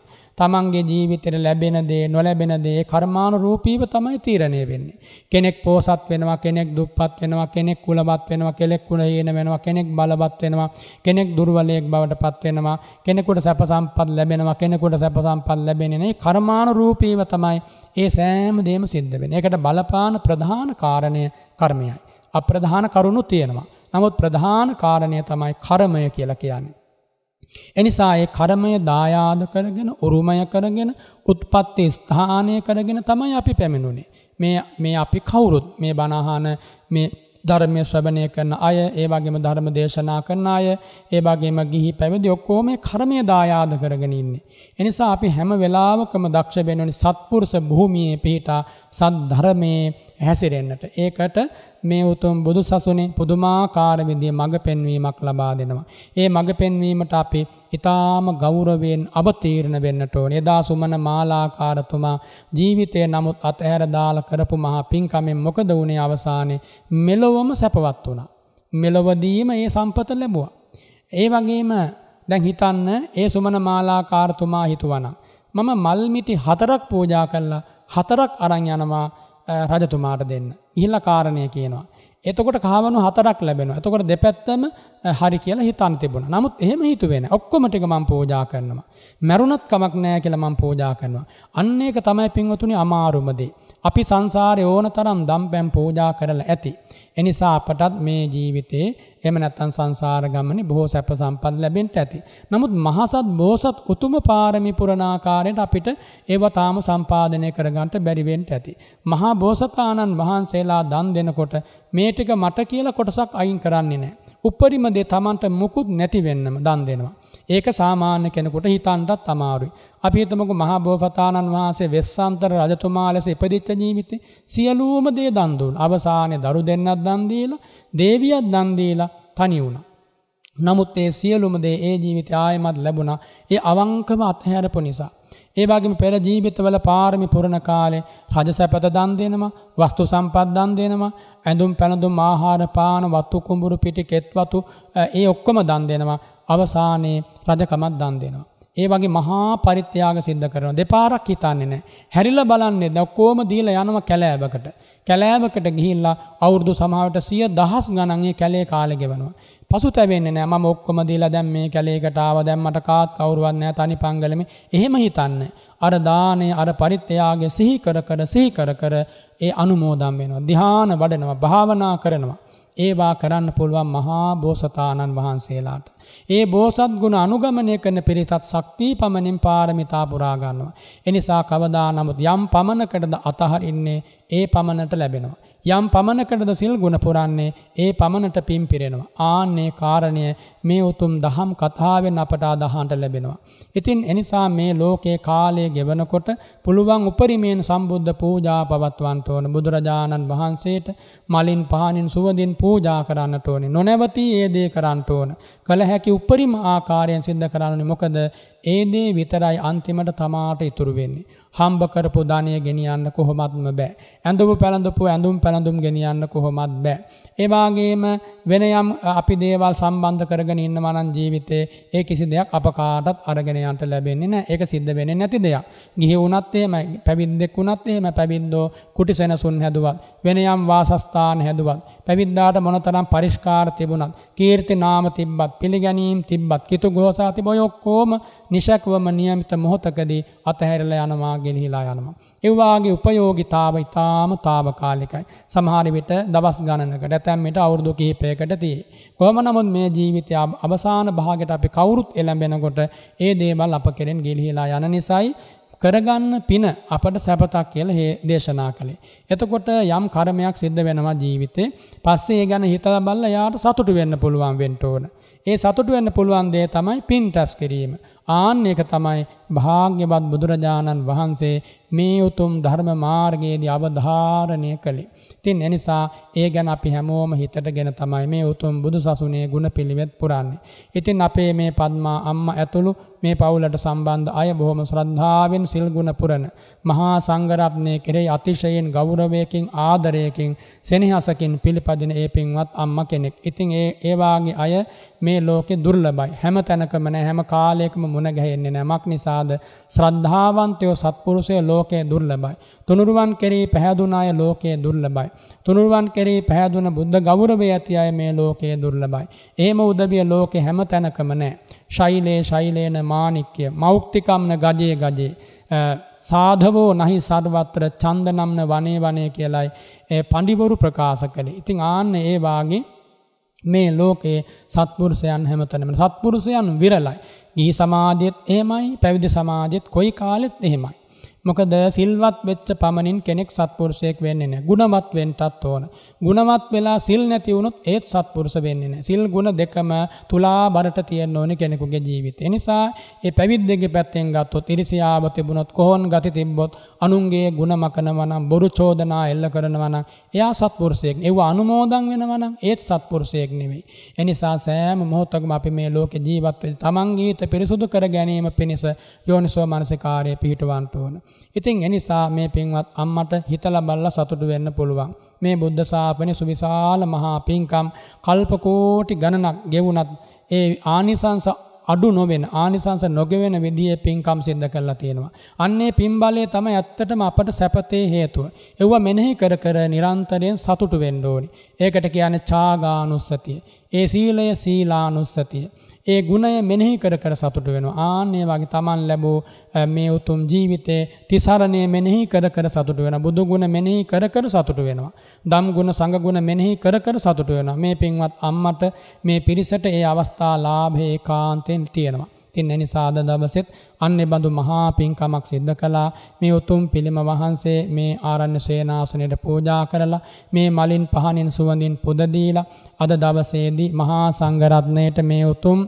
තමන්ගේ ජීවිතයට ලැබෙන දේ නොලැබෙන දේ කර්මාණු රූපීව තමයි තීරණය වෙන්නේ. කෙනෙක් පෝසත් වෙනවා කෙනෙක් දුප්පත් වෙනවා කෙනෙක් කුලවත් වෙනවා කෙනෙක් කුලහීන වෙනවා කෙනෙක් බලවත් වෙනවා කෙනෙක් දුර්වලයෙක් බවට පත් වෙනවා කෙනෙකුට සැප සම්පත් ලැබෙනවා කෙනෙකුට සැප සම්පත් ලැබෙන්නේ නැහැ. කර්මාණු රූපීව තමයි ඒ සෑම දෙයක්ම සිද්ධ වෙන්නේ. ඒකට බලපාන ප්‍රධාන කාරණය කර්මයයි. අප්‍රධාන කරුණු තියෙනවා. නමුත් ප්‍රධාන කාරණය තමයි කර්මය කියලා කියන්නේ. එනිසා ඒ කර්මය දායාද කරගෙන උරුමය කරගෙන උත්පත්ති ස්ථානය කරගෙන තමයි අපි පැමිණුනේ. මේ මේ අපි කවුරුත් මේ බණහන මේ ධර්මය ශ්‍රවණය කරන අය ඒ වගේම ධර්ම දේශනා කරන අය ඒ වගේම ගිහි පැවිදි ඔක්කොම කර්මය දායාද කරගෙන ඉන්නේ. එනිසා අපි හැම වෙලාවකම දක්ෂ වෙන්න ඕනි සත්පුරුෂ භූමියේ පිහිටා සත් ධර්මයේ හැසිරෙන්නට. ඒකට මේ උතුම් බුදු සසුනේ පුදුමාකාර විදිය මඟ පෙන්වීමක් ලබා දෙනවා. ඒ මඟ පෙන්වීමට අපි ඊටාම ගෞරවයෙන් අවතීර්ණ වෙන්නට ඕනේ. එදා සුමන මාලාකාරතුමා ජීවිතේ නමුත් අතහැර දාලා කරපු මහා පින්කමෙන් මොකද වුනේ අවසානයේ? මෙලොවම සැපවත් වුණා. මෙලොවදීම ඒ සම්පත ලැබුවා. ඒ වගේම දැන් හිතන්න ඒ සුමන මාලාකාරතුමා හිතුවනම් මම මල් මිටි හතරක් පූජා කළා හතරක් අරන් යනවා රජතුමාට දෙන්න. ඉහිල්ල කාරණය කියනවා. එතකොට කාවනු හතරක් ලැබෙන එතකොට දෙපැත්තම හරි කියලා හිතන් තිබුණ නමුත් එහෙම හිතුවෙන ඔක්කොමටික මං පෝජා කරනවා. මැරුණත් කමක් නෑ කියල මං පෝජා කරනවා. අන්න ඒක තමයි පින්වතුනි අමාරුමදී. අපි සංසාරය ඕන තරම් දම් පැම් පෝජා කරලා ඇති. එනිසා අපටත් මේ ජීවිතයේ එම නැත්තන් සංසාර ගමනේ බොහෝ සැප සම්පත් ලැබෙන්ට ඇති. නමුත් මහසත් බෝසත් උතුම පාරමි පුරණාකාරයට අපිට ඒවා තාම සම්පාදනය කරගන්නට බැරිවෙන්ට ඇති. මහා බෝසතාණන් වහන්සේලා දන් දෙනකොට මේ ටික මට කියලා කොටසක් අයින් කරන්නේ නැහැ. උපරිම දේ Tamanට මුකුත් නැති වෙන්නම දන් දෙනවා. ඒක සාමාන්‍ය කෙනෙකුට හිතන්නත් අමාරුයි. අපි හිතමුකෝ මහා බෝසතාණන් වහන්සේ වෙස්සන්තර රජතුමා ලෙස ඉපදිච්ච ජීවිතේ සියලුම දේ දන් දුන්. අවසානයේ දරු දෙන්නක් දන් දීලා, දේවියක් දන් දීලා තනි වුණා. නමුත් ඒ සියලුම දේ ඒ ජීවිතය ආයෙමත් ලැබුණා. ඒ අවංකව අත්හැරපු නිසා. ඒ වගේම පෙර ජීවිතවල පාරමි පුරණ කාලේ රජසැපත දන් දෙනවා, වස්තු සම්පත් දන් දෙනවා, ඇඳුම් පැළඳුම් ආහාර පාන වතු කුඹුරු පිටි කෙත් වතු ඒ ඔක්කොම දන් දෙනවා. අවසානයේ රජකමක් දන් දෙනවා. ඒ වගේ මහා පරිත්‍යාග සිද්ධ කරනවා. දෙපාරක් හිතන්නේ නැහැ. හැරිලා බලන්නේ දැන් ඔක්කොම දීලා යනවා කැලෑවකට. කැලෑවකට ගිහිල්ලා අවුරුදු සමාවට 10000 ගණන් ඒ කැලේ කාලේ ගෙවනවා. පසුතැවෙන්නේ නැහැ. මම ඔක්කොම දීලා දැන් මේ කැලේකට ආවා. දැන් මට කාත් කවුරුවත් නැහැ. තනි පංගලමේ. එහෙම හිතන්නේ. අර දාණය අර පරිත්‍යාගය සිහි කර කර සිහි කර කර ඒ අනුමෝදන් වෙනවා. ධ්‍යාන වඩනවා, භාවනා කරනවා. ඒවා කරන්න පුළුවන් මහා බෝසතාණන් වහන්සේලාට. ඒ බෝසත් ගුණ අනුගමනය කරන පිරිසත් ශක්තිය පමණින් පාරමිතා පුරා ගන්නවා. එනිසා කවදා නමුත් යම් පමණකටද අතහරින්නේ ඒ පමණට ලැබෙනවා. යම් පමණකටද සිල් ගුණ පුරන්නේ ඒ පමණට පින් පිරෙනවා. ආන්නේ කාරණය මේ උතුම් දහම් කතාවෙන් අපට අදහන්ට ලැබෙනවා. ඉතින් එනිසා මේ ලෝකේ කාලය ගෙවනකොට පුළුවන් උපරිමයෙන් සම්බුද්ධ පූජා පවත්වන්න ඕන. බුදුරජාණන් වහන්සේට මලින් පහනින් සුවඳින් පූජා කරන්නට ඕනේ. නොනවතී ඒ දේ කරන්නට ඕන. කළ හැකි උපරිම ආකාරයෙන් සිද්ධ කරන්නේ මොකද ඒ දේ විතරයි අන්තිමට තමාට ඉතුරු වෙන්නේ. හම්බකරපු ධනය ගෙනියන්න කොහොමත්ම බෑ. ඇඳුම පැළඳපු ඇඳුම් පැළඳුම් ගෙනියන්න කොහොමත් බෑ. ඒවාගේම වෙනයම් අපි දේවල් සම්බන්ධ කරගෙන ඉන්න මනන් ජීවිතේ ඒ කිසි දෙයක් අපකාටත් අරගෙනයන්ට ලැබෙන්නේ නෑ ඒක සිද්ධ වෙන නැති දෙයක්. ගිහි වනත්තේම පැවිද්දෙක් වුණත්තේම පැවිද්දෝ කුටි සෙනසුන් හැදුවත්. වෙනයම් වාසස්ථාන හැදුවත්. පැවිද්දාට මොනතරම් පරිෂ්කාර තිබුණත්. කීර්ති නාම තිබ්බත් පිළිගැනීම් තිබ්බත් කිතු ගෝසාති බොයොක්කෝම නිශක්වම නියමිත මොහොතකදී අතහැරල යනවා ගෙනහිලා යනවා. ඒවාගේ උපයෝගිතාව ඉතාම තාවකාලිකයි. සමහරිවිට දවස් ගණනකට ඇතැම්මට අවුරුදු කහිපයකට තියේ. කොහම නමුත් මේ ජීවිතය අවසාන භාගට අපි කවුරුත් එළැඹෙනකොට ඒ දේවල් අප කෙරෙන් ගෙලිහිලා යන නිසයි කරගන්න පින අපට සැපතක් කියල හේ දේශනා කළේ. එතකොට යම් කරමයක් සිද්ධ වෙනවා ජීවිතේ පස්සේ ගැන හිතල බල්ල යාට සතුටු වෙන්න පුළුවන් වෙන්ට ඕන. ඒ සතුටු වෙන්න පුළුවන් දේ තමයි පින් ටැස් කිරීම. ආන්න එක තමයි භාග්‍යවත් බුදුරජාණන් වහන්සේ මේ උතුම් ධර්ම මාර්ගයේදී අවධාරණය කළේ. ඉතින් එනිසා ඒ ගැන අපි හැමෝම හිතටගෙන තමයි මේ උතුම් බුදු සසුනේ ගුණ පිළිවෙත් පුරන්නේ. ඉතින් අපේ මේ පද්මා අම්මා ඇතුළු මේ පවුලට සම්බන්ධ අය බොහොම ශ්‍රද්ධාවෙන් සිල් ගුණ පුරන මහා සංඝරත්නය කෙරෙහි අතිශයින් ගෞරවයකින් ආදරයකින් සෙනෙහසකින් පිළිපදින ඒ පින්වත් අම්මා කෙනෙක්. ඉතින් ඒ ඒ වාගේ අය මේ ලෝකේ දුර්ලභයි. හැම තැනකම නැ හැම කාලයකම මුණ ගැහෙන්නේ නැමක් නිසා සාද ශ්‍රද්ධාවන්තයෝ සත්පුරුෂය ලෝකයේ දුර්ලභයි. තුනුරුවන් කෙරී පැහැදුන අය ලෝකයේ දුර්ලභයි. තුනුරුවන් කෙරී පැහැදුන බුද්ධ ගෞරවය ඇති අය මේ ලෝකයේ දුර්ලභයි. එහෙම උදවිය ලෝකේ හැම තැනකම නැහැ. ශෛලේ ශෛලේන මාණික්‍ය මෞක්තිකම්න ගජේ ගජේ සාධවෝ නහි සර්වත්‍ර චන්දනම්න වනේ වනේ කියලයි ඒ පඬිවරු ප්‍රකාශ කළේ. ඉතින් ආන්න ඒ වාගේ මේ ලෝකයේ සත්පුරුෂයන් හැමතැනම සත්පුරුෂයන් විරලයි. ගිහි සමාජෙත් එහෙමයි පැවිදි සමාජෙත් කොයි කාලෙත් එහෙමයි. මොකද සිල්වත් වෙච්ච පමණින් කෙනෙක් සත්පුරුෂයෙක් වෙන්නේ නැහැ. ගුණවත් වෙන්නත් ඕන. ගුණවත් වෙලා සිල් නැති වුණොත් ඒත් සත්පුරුෂ වෙන්නේ නැහැ. සිල් ගුණ දෙකම තුලා බරට තියෙන්න ඕනේ කෙනෙකුගේ ජීවිතේ. ඒ නිසා මේ පැවිද්දගේ පැත්තෙන් ගත්තොත් ඉරිසියාව තිබුණොත් කොහොන් ගති තිබ්බොත් අනුන්ගේ ගුණ මකනවා නම් බොරු චෝදනා එල්ල කරනවා නම් එයා සත්පුරුෂයෙක්. ඒව අනුමෝදන් වෙනවා නම් ඒත් සත්පුරුෂයෙක් නෙවෙයි. එනිසා සෑම මොහොතකම අපි මේ ලෝකේ ජීවත් වෙද්දී තමන්ගේ හිත පිරිසුදු කර ගැනීම පිණිස යෝනිසෝ මනසිකාරය පිහිටවන්න ඕන. ඉතින් එනිසා මේ පින්වත් අම්මට හිතලා බලලා සතුටු වෙන්න පුළුවන්. මේ බුද්ධ ශාසනයේ සුවිශාල මහා පින්කම් කල්ප කෝටි ගණනක් ගෙවුණත් ඒ ආනිසංස අඩු නොවෙන ආනිසංස නොගෙවෙන විදිහේ පින්කම් සිද්ධ කරලා තියෙනවා. අන්නේ පින් බලය තමයි ඇත්තටම අපට සැපතේ හේතුව. ඒව මෙනෙහි කර කර නිරන්තරයෙන් සතුටු වෙන්න ඕනි. ඒකට කියන්නේ චාගානුස්සතිය. ඒ සීලය සීලානුස්සතිය. ඒ ගුණය මෙනෙහි කර කර සතුට වෙනවා. ආන්නේ වගේ Taman ලැබූ මේ උතුම් ජීවිතේ තිසරණය මෙනෙහි කර කර සතුට වෙනවා. බුදු ගුණ මෙනෙහි කර කර සතුට වෙනවා. ධම් ගුණ සංඝ ගුණ මෙනෙහි කර කර සතුට වෙනවා. මේ පින්වත් අම්මට මේ පිරිසට ඒ අවස්ථා ලාභේ කාන්තෙන් තියෙනවා. ඉතින් එනිසා අද දවසෙත් අන්න බඳු මහා පින්කමක් සිද්ධ කළා මේ උතුම් පිළිම වහන්සේ මේ ආරණ්‍ය සේනාසනයට පූජා කරලා මේ මලින් පහනින් සුවඳින් පුද දීලා අද දවසේදී මහා සංඝරත්නයට මේ උතුම්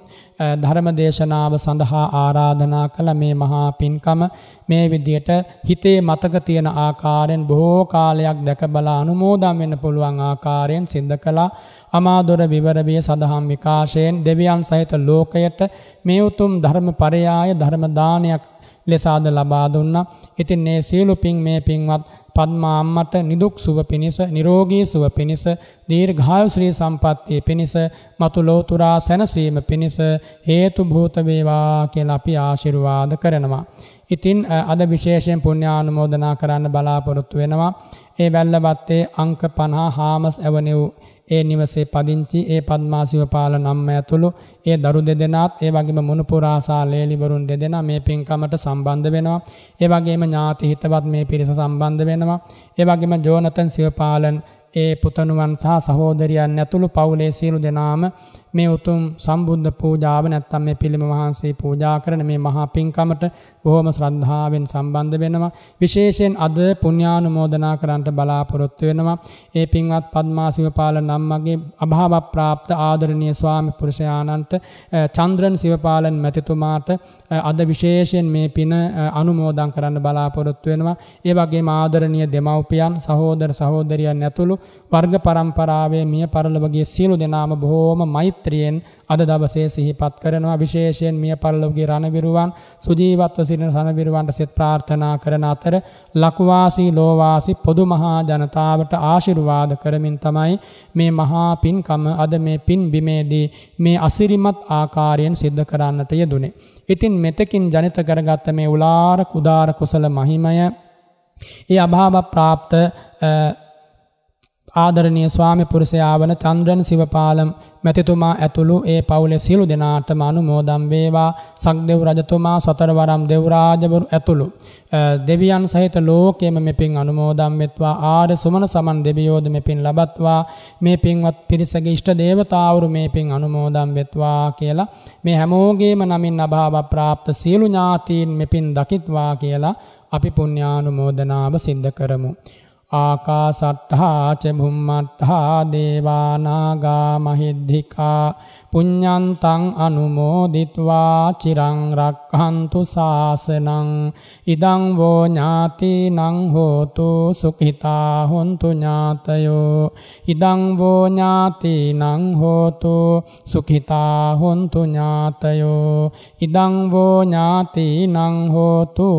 ධර්ම දේශනාව සඳහා ආරාධනා කළ මේ මහා පින්කම මේ විදියට හිතේ මතක තියෙන ආකාරයෙන් බොහෝ කාලයක් දැක බලා අනුමෝදන් වෙන්න පුළුවන් ආකාරයෙන් සිද්ධ කළා අමාදොර විවරවිය සදහම් විකාශයෙන් දෙවියන් සහිත ලෝකයට මේ උතුම් ධර්ම පරයාය ධර්ම දානයක් ලෙසාද ලබා දුන්නා. ඉතින් මේ සියලු පින් මේ පින්වත් පద్මා අම්මට නිදුක් සුව පිණිස, නිරෝගී සුව පිණිස, දීර්ඝායුශ්‍රී සම්පන්නිය පිණිස, මතු ලෝතුරා සැනසීම පිණිස හේතු භූත වේවා කියලා අපි ආශිර්වාද කරනවා. ඉතින් අද විශේෂයෙන් පුණ්‍යානුමෝදනා කරන්න බලාපොරොත්තු වෙනවා. ඒ වැල්ලවත්තේ අංක 50 හාමස් ඇවනිව් ඒ නිවසේ පදිංචි ඒ පද්මාසිවපාල නම්ම ඇතුළු ඒ දරු දෙදෙනාත් ඒ වගේම මුණුපුරාසා ලේලිවරුන් දෙදෙනා මේ පින්කමට සම්බන්ධ වෙනවා. ඒ වගේම ඥාති හිතවත් මේ පිරිස සම්බන්ධ වෙනවා. ඒ වගේම ජෝනතන් සිවපාලන් ඒ පුතණුවන් සහ සහෝදරියන් ඇතුළු පවුලේ සියලු දෙනාම මේ උතුම් සම්බුද්ධ පූජාව නැත්තම් මේ පිළිම වහන්සේ පූජා කරන මේ මහා පින්කමට බොහොම ශ්‍රද්ධාවෙන් සම්බන්ධ වෙනවා. විශේෂයෙන් අද පුණ්‍යානුමෝදනා කරන්නට බලාපොරොත්තු වෙනවා. ඒ පින්වත් පద్මාසිවපාල නම්මගේ අභාවප්‍රාප්ත ආදරණීය ස්වාමි පුරුෂයාණන්ට චන්ද්‍රන් සිවපාලන් මැතිතුමාට අද විශේෂයෙන් මේ පින අනුමෝදන් කරන්න බලාපොරොත්තු වෙනවා. ඒ වගේම ආදරණීය දෙමව්පියන් සහෝදර සහෝදරියන් ඇතුළු වර්ග පරම්පරාවේ මිය පරලොවගේ සියලු දෙනාම බොහෝම මෛත්‍රී මෛත්‍රියෙන් අද දවසේ සිහිපත් කරනවා විශේෂයෙන් මිය පරලොවගේ රණවිරුවන් සුජීවත්ව සිටින රණවිරුවන්ට සෙත් ප්‍රාර්ථනා කරන අතර ලකුවාසී ලෝවාසී පොදු මහා ජනතාවට ආශිර්වාද කරමින් තමයි මේ මහා පින්කම අද මේ පින් බිමේදී මේ අසිරිමත් ආකාරයෙන් සිද්ධ කරන්නට යෙදුනේ. ඉතින් මෙතකින් ජනිත කරගත්ත මේ උලාර කුදාර කුසල මහිමය ඒ අභාව ප්‍රාප්ත ආදරණය ස්වාමිපුරසයාාවන චන්ද්‍රන් සිවපාලම් මැතිතුමා ඇතුළු ඒ පවුලෙ සියලු දෙනාටම අනුමෝදම් වේවා සක්දෙව් රජතුමා සතරවරම් දෙවරාජවරු ඇතුළු. දෙවියන් සහිත ලෝකෙම මෙපින් අනුමෝදම් වෙත්වා ආර සුමන සමන් දෙවියෝද මෙපින් ලබත්වා මේ පින්වත් පිරිසගේ ඉෂ්ට දේවතාවරු මේ පින් අනුමෝදම් වෙත්වා කියලා මේ හැමෝගේම නමින් අභාව ප්‍රාප්ත සියලු ඥාතීන් මෙපින් දකිත්වා කියලා අපි පුණ්‍යානුමෝදනාව සිද්ධ කරමු. ආකාසට්ඨා ච භුම්මට්ඨා දේවානාගා මහිද්దికා පුඤ්ඤන්තං අනුමෝදිත්වා චිරං රක්ඛන්තු සාසනං ඉදං වෝ ඥාතිනං හෝතු සුඛිතා හොන්තු ඥාතයෝ ඉදං වෝ ඥාතිනං හෝතු සුඛිතා හොන්තු ඥාතයෝ ඉදං වෝ ඥාතිනං හෝතු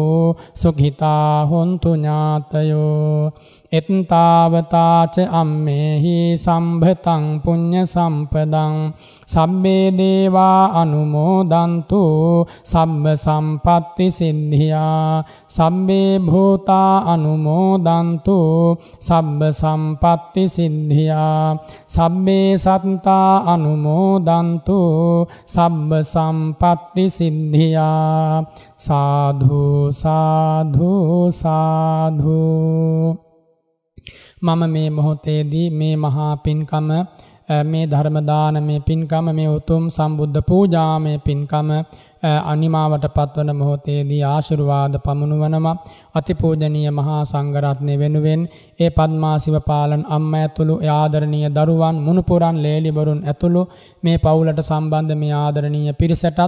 සුඛිතා හොන්තු ඥාතයෝ එත්තාවතාච අම්මේහි සම්භතං පුඤ්ඤ සම්පදං සබ්බේ දේවා අනුමෝදන්තු සම්ම සම්පත්ති සිද්ධියා සම්මේ භූතා අනුමෝදන්තු සම්ම සම්පත්ති සිද්ධියා සම්මේ සත්තා අනුමෝදන්තු සම්ම සම්පත්ති සිද්ධියා සාධු සාධු සාධු මම මේ මොහොතේදී මේ මහා පින්කම මේ ධර්මදාන මේ පින්කම මේ උතුම් සම්බුද්ධ පූජාමය පින්කම අනිමාවට පත්වන මොහොතේදී ආශිර්වාද පමුණුවනවා අතිපූජනීය මහා සංඝරත්නය වෙනුවෙන් ඒ පద్මාසිව පාලන් අම්ම ඇතුළු ආදරණීය දරුවන් මුණුපුරන් ලේලිවරුන් ඇතුළු මේ පවුලට සම්බන්ධ මේ ආදරණීය පිරිසටත්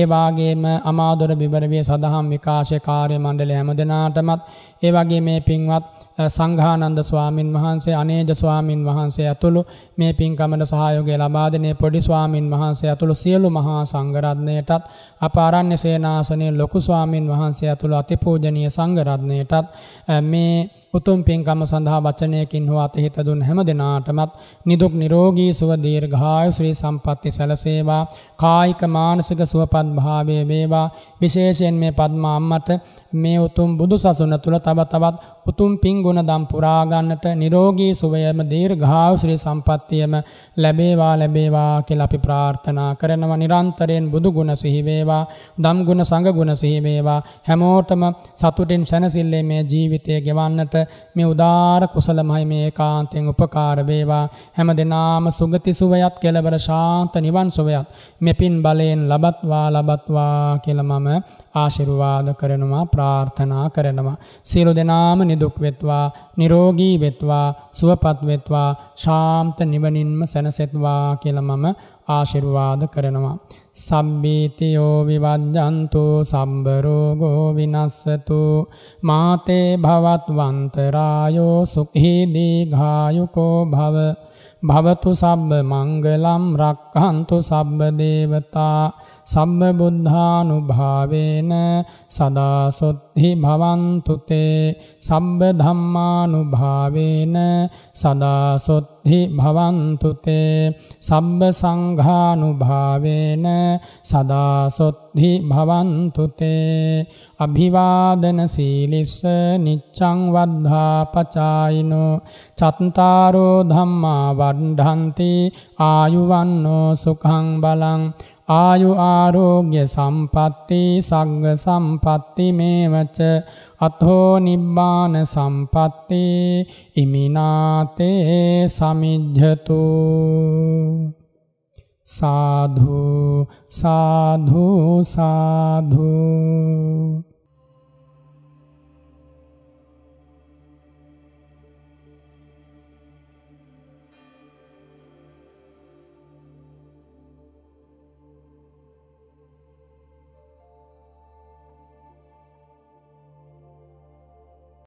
ඒ වාගේම අමාදොර විවරවිය සදහම් විකාශය කාර්ය මණ්ඩලය හැමදෙනාටමත් ඒ වගේ මේ පින්වත් සංඝානන්ද ස්වාමින් වහන්සේ අනේජ ස්වාමින් වහන්සේ ඇතුළු මේ පින්කමට සහයෝගය ලබා දෙනේ පොඩි ස්වාමින් වහන්සේ ඇතුළු සියලු මහා සංඝරත්නයටත් අප ආරණ්‍ය සේනාසනයේ ලොකු ස්වාමින් වහන්සේ ඇතුළු අතිපූජනීය සංඝරත්නයටත් මේ උතුම් පින්කම සඳහා වචනයකින් හෝ අතහිත දුන් හැම දිනාටමත් නිදුක් නිරෝගී සුව දීර්ඝායු ශ්‍රී සම්පatti සැලසේවා කායික මානසික සුවපත් භාවය වේවා විශේෂයෙන් මේ පద్ම අම්මට මේ උතුම් බුදු සසුන තුළ තව තවත් උතුම් පින් ගුණ දම් පුරා ගන්නට නිරෝගී සුවයම දීර්ඝායු ශ්‍රී සම්පත්තියම ලැබේවා ලැබේවා කියලා අපි ප්‍රාර්ථනා කරනවා නිරන්තරයෙන් බුදු ගුණ සිහි වේවා දම් ගුණ සංඝ ගුණ සිහි වේවා හැමෝටම සතුටින් සැනසෙල්ලේ මේ ජීවිතය ගෙවන්නට මේ උදාාර කුසලමයි මේ කාන්තෙන් උපකාර වේවා හැම දිනාම සුගති සුවයත් කෙලවර ශාන්ත නිවන් සුවයත් මෙපින් බලයෙන් ලබත්වා ලබත්වා කියලා මම ආශිර්වාද කරනවා ප්‍රාර්ථනා කරනවා සියලු දෙනාම නිදුක් වෙත්වා නිරෝගී වෙත්වා සුවපත් වෙත්වා ශාන්ත නිවනින්ම සැනසෙත්වා කියලා මම ආශිර්වාද කරනවා සම්බීතියෝ විවජ්ජන්තු සම්බරෝගෝ විනස්සතු මාතේ භවත්වන්තරායෝ සුඛී දීඝායුකෝ භව භවතු සම්බ මංගලම් රක්ඛන්තු සම්බ දේවතා සම්බබුද්ධානුභාවේන සදාසොත්හි භවන්තුතේ සම්බ ධම්මානුභාවේන සදාසොත්හි භවන්තුතේ සම්බ සංඝානුභාවේන සදාසොත්හි භවන්තුතේ අභිවාදන සීලිස්ස නිච්චං වද්ධා පචායිනෝ චත්තාරෝ ධම්මා වණ්ඩන්ති ආයුවන්නෝ සුඛං බලං ආයු ආරෝග්‍ය සම්පatti සග්ග සම්පatti මේවච අතෝ නිබ්බාන සම්පatti ඉමිනාතේ සමිජ්ජතු සාධු සාධු සාධු